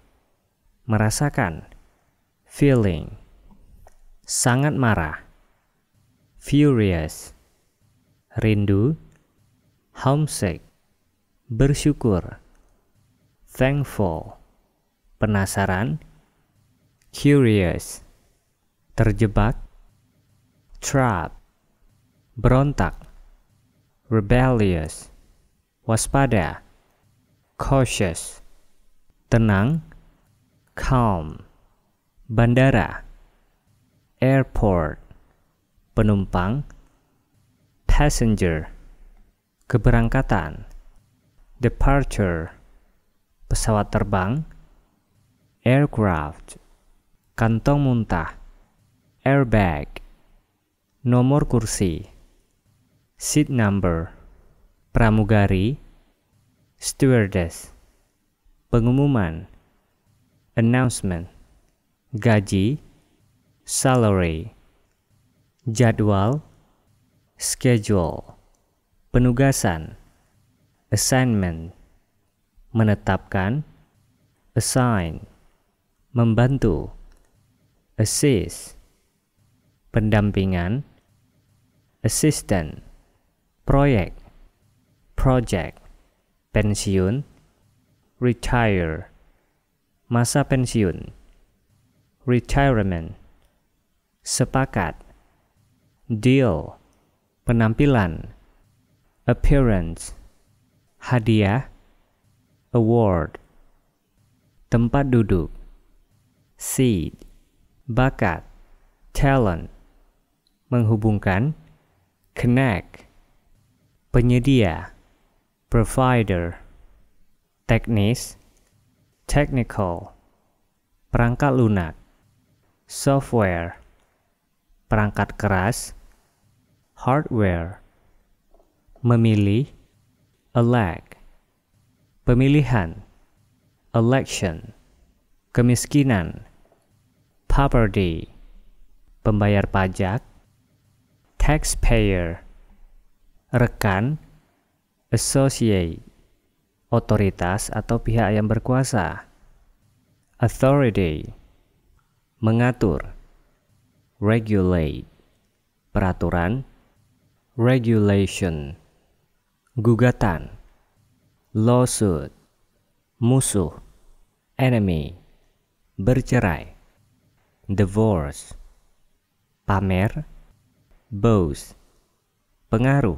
merasakan, feeling, sangat marah, furious, rindu, homesick, bersyukur, thankful, penasaran, curious, terjebak, trap, berontak, rebellious, waspada, cautious, tenang, calm, bandara, airport, penumpang, passenger keberangkatan departure pesawat terbang aircraft kantong muntah airbag nomor kursi seat number pramugari stewardess pengumuman announcement gaji salary jadwal schedule, penugasan, assignment, menetapkan, assign, membantu, assist, pendampingan, assistant, proyek, project, pensiun, retire, masa pensiun, retirement, sepakat, deal, penampilan, appearance, hadiah, award, tempat duduk, seat bakat, talent, menghubungkan, connect, penyedia, provider, teknis, technical, perangkat lunak, software, perangkat keras, hardware memilih elect pemilihan election kemiskinan poverty pembayar pajak taxpayer rekan associate otoritas atau pihak yang berkuasa authority mengatur regulate peraturan regulation, gugatan, lawsuit, musuh, enemy, bercerai, divorce, pamer, boast, pengaruh,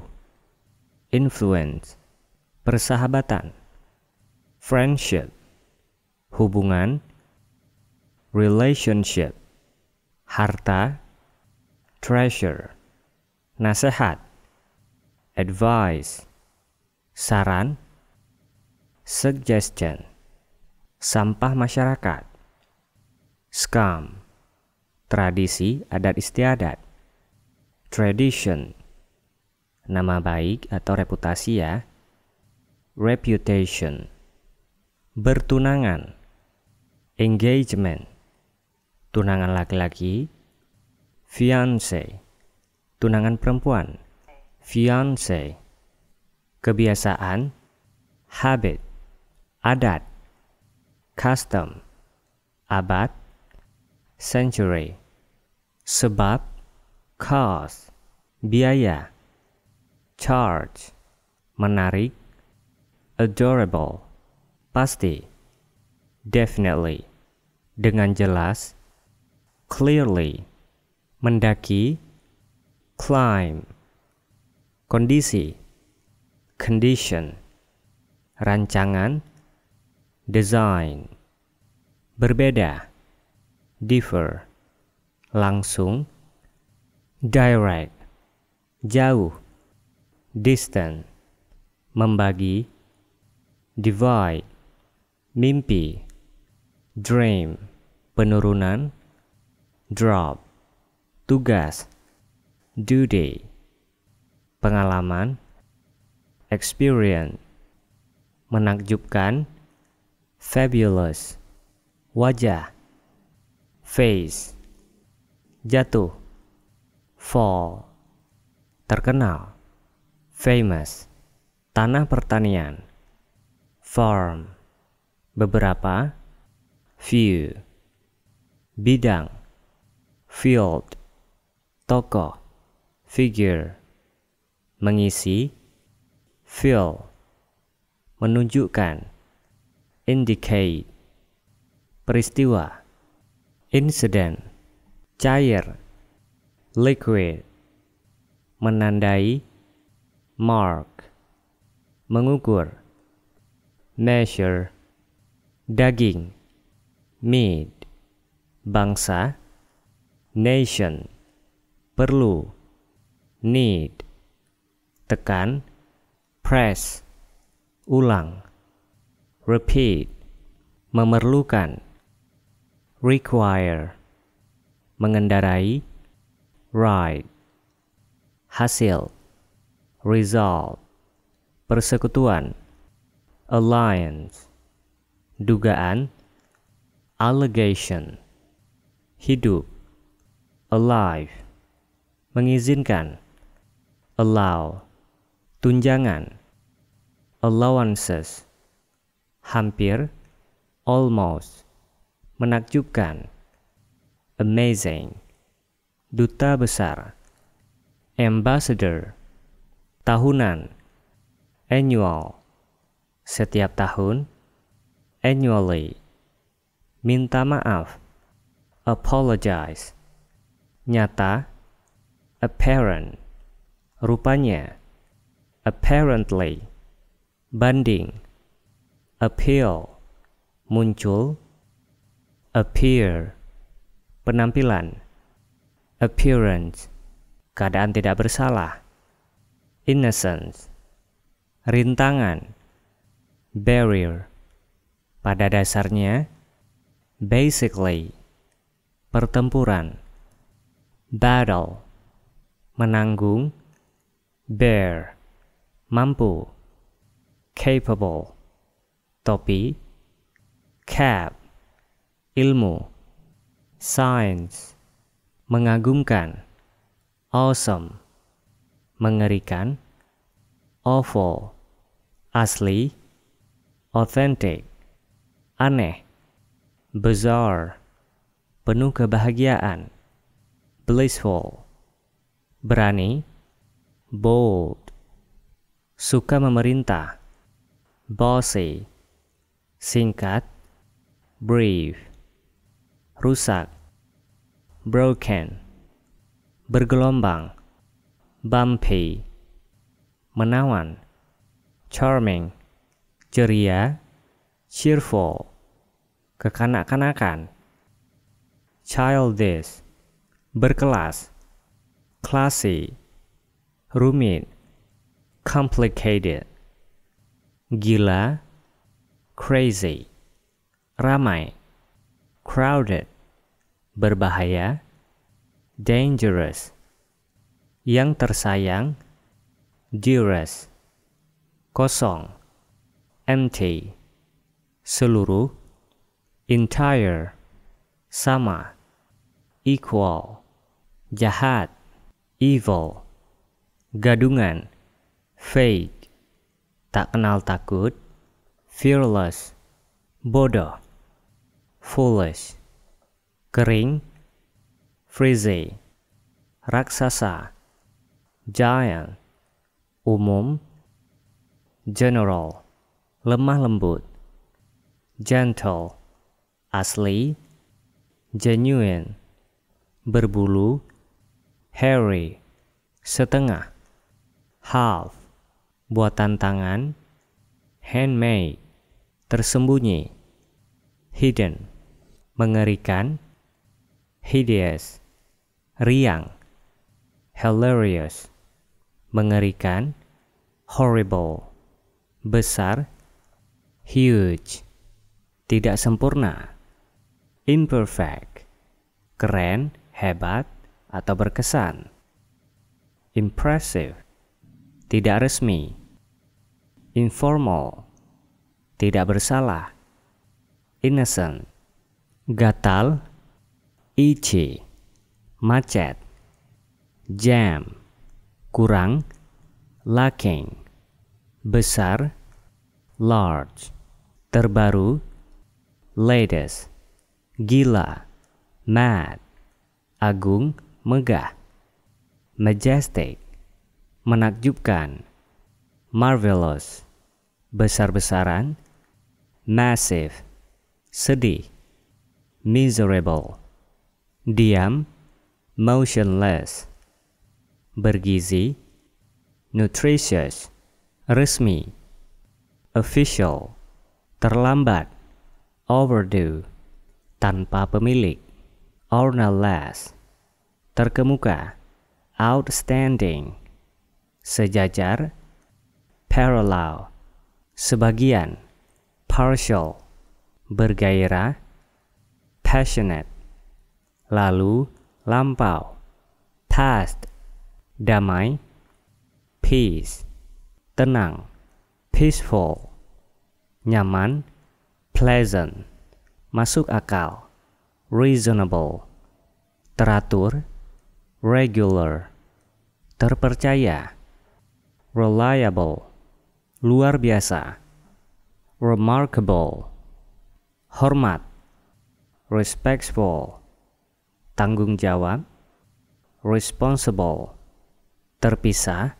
influence, persahabatan, friendship, hubungan, relationship, harta, treasure, nasihat, advice, saran, suggestion, sampah masyarakat, scam, tradisi adat istiadat, tradition, nama baik atau reputasi ya, reputation, bertunangan, engagement, tunangan laki-laki, fiance, tunangan perempuan, fiance, kebiasaan, habit, adat, custom, abad, century, sebab, cause, biaya, charge, menarik, adorable, pasti, definitely, dengan jelas, clearly, mendaki, climb, kondisi, condition, rancangan, design, berbeda, differ, langsung, direct, jauh, distant, membagi, divide, mimpi, dream, penurunan, drop, tugas, due date pengalaman, experience, menakjubkan, fabulous, wajah, face, jatuh, fall, terkenal, famous, tanah pertanian, farm, beberapa, few, bidang, field, toko, figure, mengisi fill menunjukkan indicate peristiwa incident cair liquid menandai mark mengukur measure daging meat bangsa nation perlu need tekan, press, ulang, repeat, memerlukan, require, mengendarai, ride, hasil, result, persekutuan, alliance, dugaan, allegation, hidup, alive, mengizinkan, allow, tunjangan, allowances, hampir, almost, menakjubkan, amazing, duta besar, ambassador, tahunan, annual, setiap tahun, annually, minta maaf, apologize, nyata, apparent, rupanya, apparently banding appeal muncul appear penampilan appearance keadaan tidak bersalah innocence rintangan barrier pada dasarnya basically pertempuran battle menanggung bear mampu capable topi cap ilmu science mengagumkan awesome mengerikan awful asli authentic aneh bizarre penuh kebahagiaan blissful berani bold suka memerintah. Bossy, singkat, brave, rusak, broken, bergelombang, bumpy, menawan, charming, ceria, cheerful, kekanak-kanakan, childish, berkelas, classy, rumit, complicated, gila, crazy, ramai, crowded, berbahaya, dangerous, yang tersayang, dearest, kosong, empty, seluruh, entire, sama, equal, jahat, evil, gadungan, fake, tak kenal takut, fearless, bodoh, foolish, kering, frizzy, raksasa, giant, umum, general, lemah lembut, gentle, asli, genuine, berbulu, hairy, setengah, half, buatan tangan, handmade, tersembunyi, hidden, mengerikan, hideous, riang, hilarious, mengerikan, horrible, besar, huge, tidak sempurna, imperfect, keren, hebat, atau berkesan, impressive, tidak resmi, informal, tidak bersalah, innocent, gatal, itchy, macet, jam, kurang, lacking, besar, large, terbaru, latest, gila, mad, agung, megah, majestic, menakjubkan, marvelous, besar-besaran, massive, sedih, miserable, diam, motionless, bergizi, nutritious, resmi, official, terlambat, overdue, tanpa pemilik, ornaless, terkemuka, outstanding, sejajar, parallel, sebagian, partial, bergairah, passionate, lalu lampau, past, damai, peace, tenang, peaceful, nyaman, pleasant, masuk akal, reasonable, teratur, regular, terpercaya, reliable, luar biasa, remarkable, hormat, respectful, tanggung jawab, responsible, terpisah,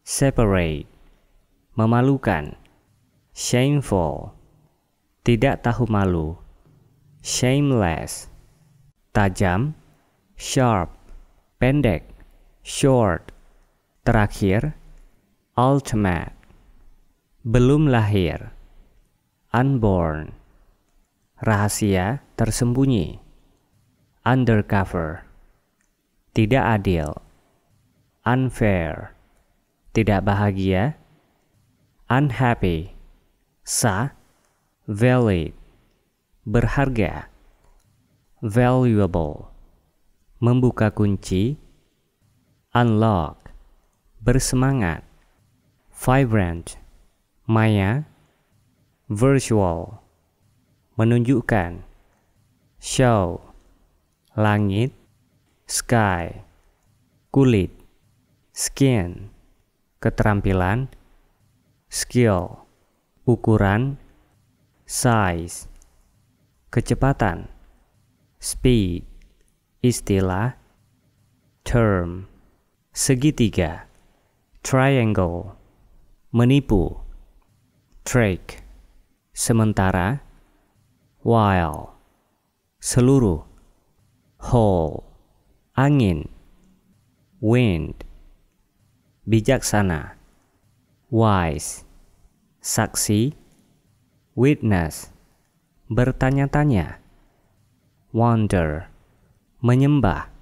separate, memalukan, shameful, tidak tahu malu, shameless, tajam, sharp, pendek, short, terakhir, ultimate belum lahir, unborn, rahasia tersembunyi, undercover, tidak adil, unfair, tidak bahagia, unhappy, sah, valid, berharga, valuable, membuka kunci, unlock, bersemangat, vibrant, Maya Virtual Menunjukkan Show Langit Sky Kulit Skin Keterampilan Skill Ukuran Size Kecepatan Speed Istilah Term Segitiga Triangle Menipu track sementara while seluruh whole angin wind bijaksana wise saksi witness bertanya-tanya wonder menyembah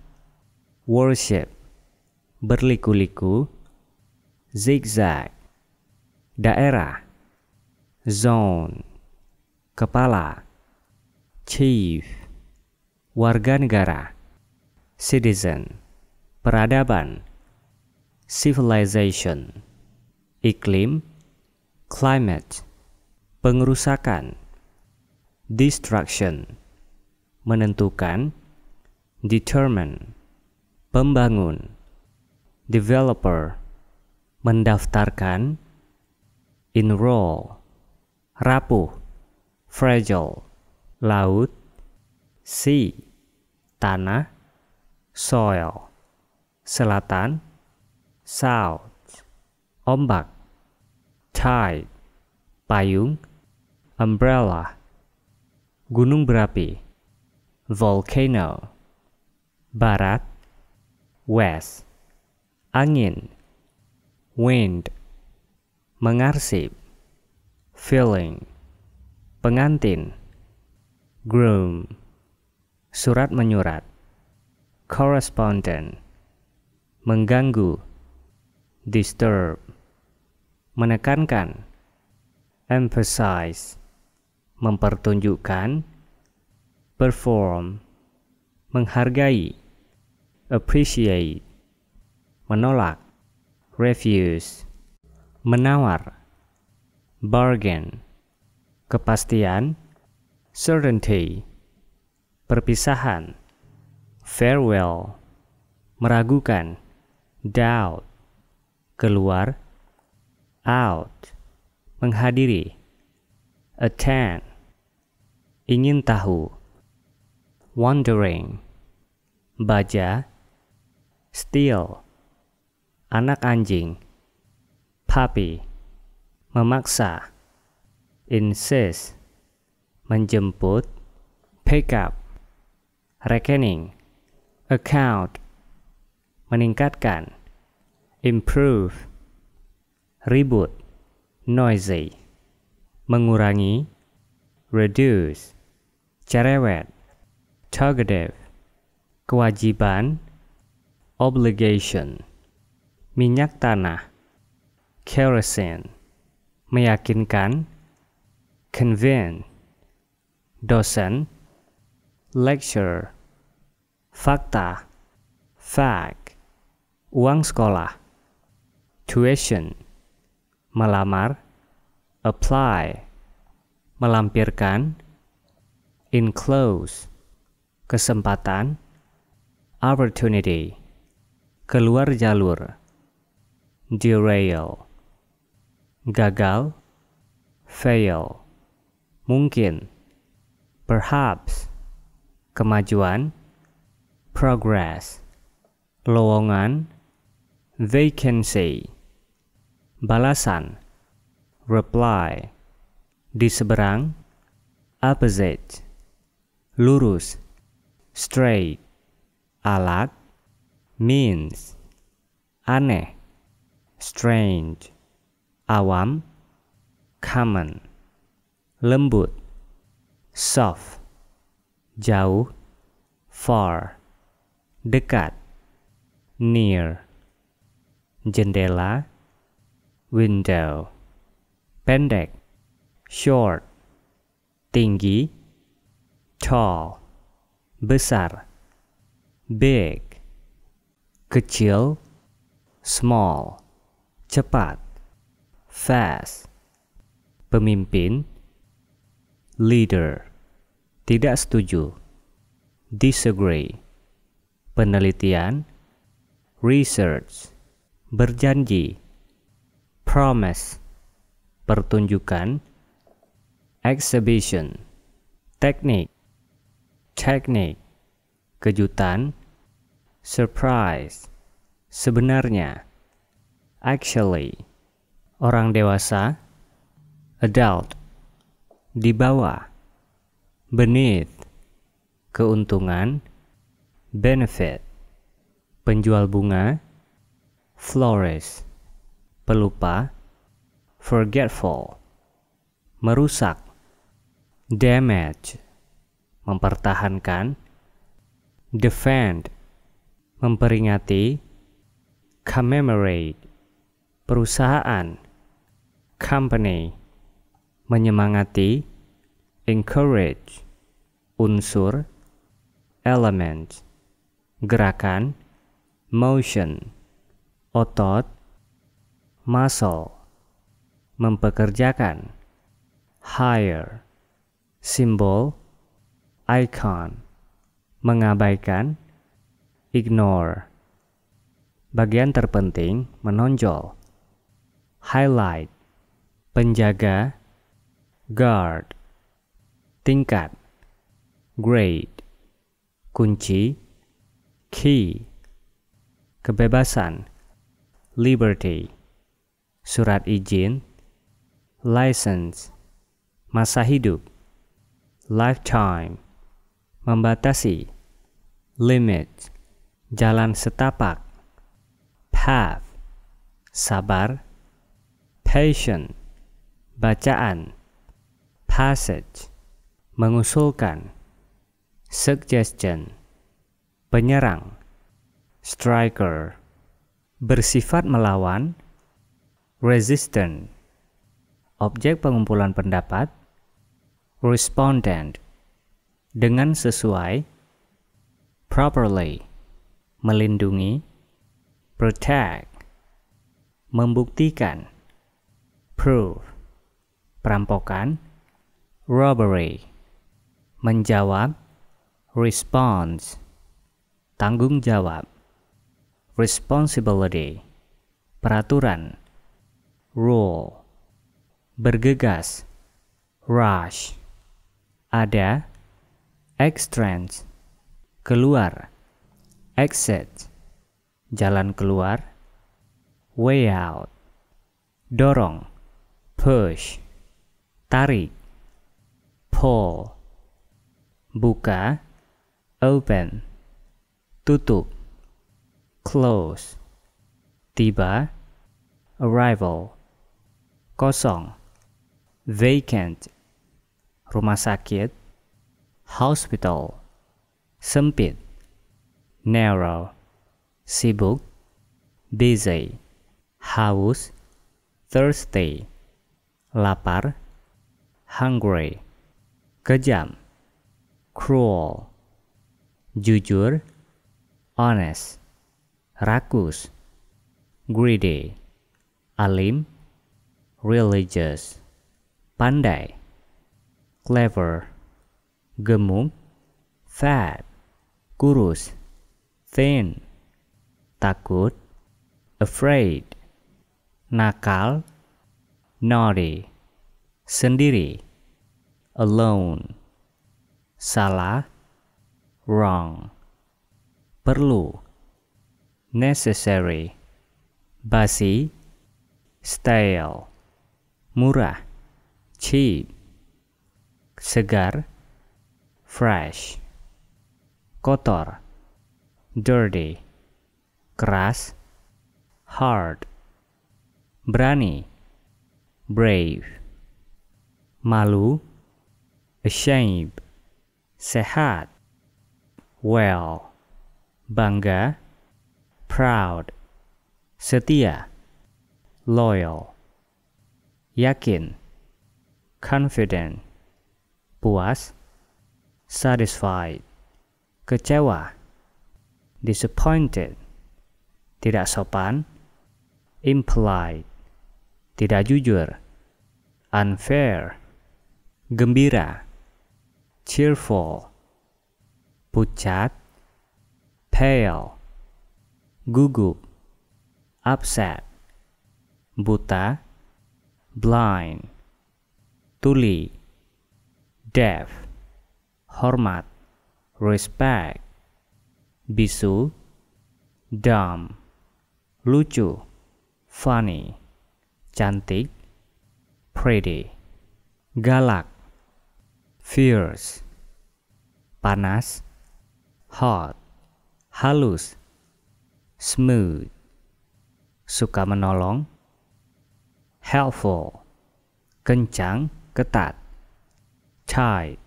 worship berliku-liku zigzag daerah zone kepala chief warga negara citizen peradaban civilization iklim climate pengerusakan destruction menentukan determine pembangun developer mendaftarkan enroll rapuh, fragile, laut, sea, tanah, soil, selatan, south, ombak, tide, payung, umbrella, gunung berapi, volcano, barat, west, angin, wind, mengarsip, Feeling Pengantin Groom Surat menyurat Correspondent Mengganggu Disturb Menekankan Emphasize Mempertunjukkan Perform Menghargai Appreciate Menolak Refuse Menawar bargain, kepastian, certainty, perpisahan, farewell, meragukan, doubt, keluar, out, menghadiri, attend, ingin tahu, wondering, baja, steal, anak anjing, puppy, memaksa, insist, menjemput, pick up, rekening, account, meningkatkan, improve, ribut, noisy, mengurangi, reduce, cerewet, targetive, kewajiban, obligation, minyak tanah, kerosene meyakinkan, convince, dosen, lecture, fakta, fact, uang sekolah, tuition, melamar, apply, melampirkan, enclose, kesempatan, opportunity, keluar jalur, derail gagal, fail, mungkin, perhaps, kemajuan, progress, lowongan, vacancy, balasan, reply, di seberang, opposite, lurus, straight, alat, means, aneh, strange awam, common, lembut, soft, jauh, far, dekat, near, jendela, window, pendek, short, tinggi, tall, besar, big, kecil, small, cepat fast pemimpin leader tidak setuju disagree penelitian research berjanji promise pertunjukan exhibition teknik teknik kejutan surprise sebenarnya actually orang dewasa, adult, di bawah, beneath, keuntungan, benefit, penjual bunga, florist, pelupa, forgetful, merusak, damage, mempertahankan, defend, memperingati, commemorate, perusahaan, company menyemangati encourage unsur element gerakan motion otot muscle mempekerjakan hire simbol icon mengabaikan ignore bagian terpenting menonjol highlight penjaga guard tingkat grade kunci key kebebasan liberty surat izin license masa hidup lifetime membatasi limit jalan setapak path sabar patient bacaan passage mengusulkan suggestion penyerang striker bersifat melawan resistant objek pengumpulan pendapat respondent dengan sesuai properly melindungi protect membuktikan prove perampokan, robbery, menjawab, response, tanggung jawab, responsibility, peraturan, rule, bergegas, rush, ada, extrans, keluar, exit, jalan keluar, way out, dorong, push tarik pull buka open tutup close tiba arrival kosong vacant rumah sakit hospital sempit narrow sibuk busy haus thirsty lapar hungry, kejam, cruel, jujur, honest, rakus, greedy, alim, religious, pandai, clever, gemuk, fat, kurus, thin, takut, afraid, nakal, naughty, sendiri alone. Salah, wrong. Perlu, necessary. Basi, stale. Murah, cheap. Segar, fresh. Kotor, dirty. Keras, hard. Berani, brave. Malu, ashamed, sehat, well, bangga, proud, setia, loyal, yakin, confident, puas, satisfied, kecewa, disappointed, tidak sopan, impolite, tidak jujur, unfair, gembira, cheerful, pucat, pale, gugup, upset, buta, blind, tuli, deaf, hormat, respect, bisu, dumb, lucu, funny, cantik, pretty, galak, fierce panas hot halus smooth suka menolong helpful kencang ketat tight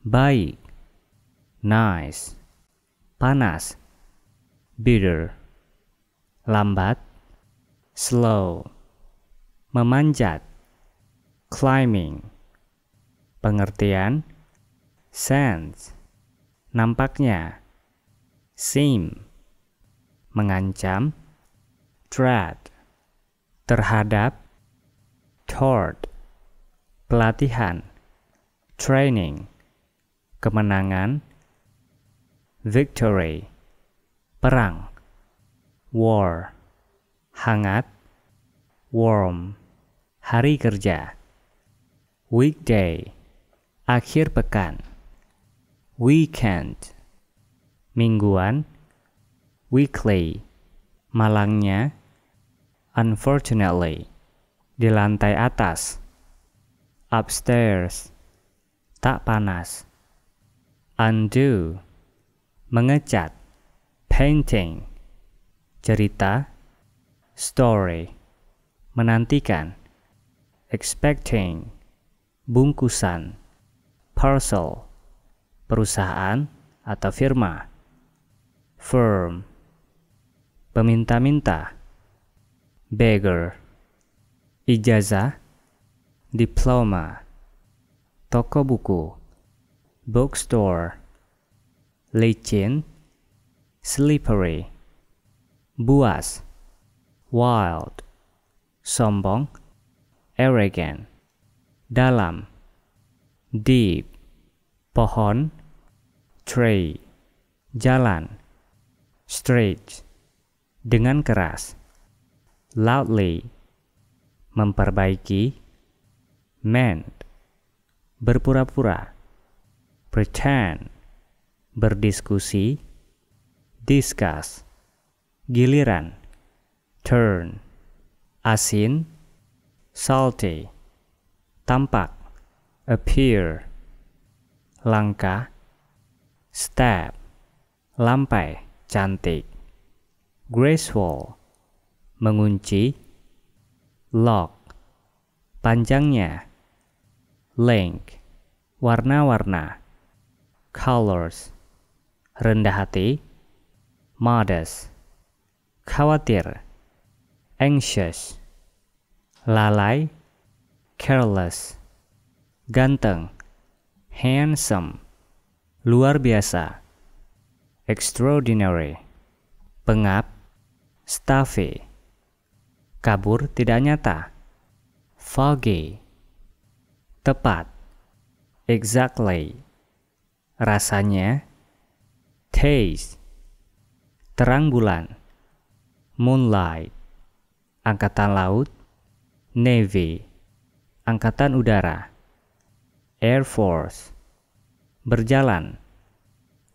baik nice panas bitter lambat slow memanjat climbing pengertian sense nampaknya seem mengancam threat terhadap toward pelatihan training kemenangan victory perang war hangat warm hari kerja weekday akhir pekan weekend mingguan weekly malangnya unfortunately di lantai atas upstairs tak panas undo mengecat painting cerita story menantikan expecting bungkusan parcel, perusahaan atau firma. Firm, peminta-minta. Beggar, ijazah, diploma, toko buku, bookstore, licin, slippery, buas, wild, sombong, arrogant, dalam, deep, pohon, tray, jalan, stretch, dengan keras, loudly, memperbaiki, mend, berpura-pura, pretend, berdiskusi, discuss, giliran, turn, asin, salty, tampak, appear, langkah, step, lampai, cantik, graceful, mengunci, lock, panjangnya, link, warna-warna, colors, rendah hati, modest, khawatir, anxious, lalai, careless, ganteng, handsome, luar biasa, extraordinary, pengap, stuffy, kabur tidak nyata, foggy, tepat, exactly, rasanya, taste, terang bulan, moonlight, angkatan laut, navy, angkatan udara. Air Force Berjalan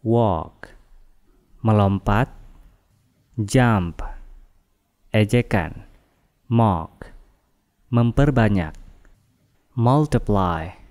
Walk Melompat Jump Ejekan Mock Memperbanyak Multiply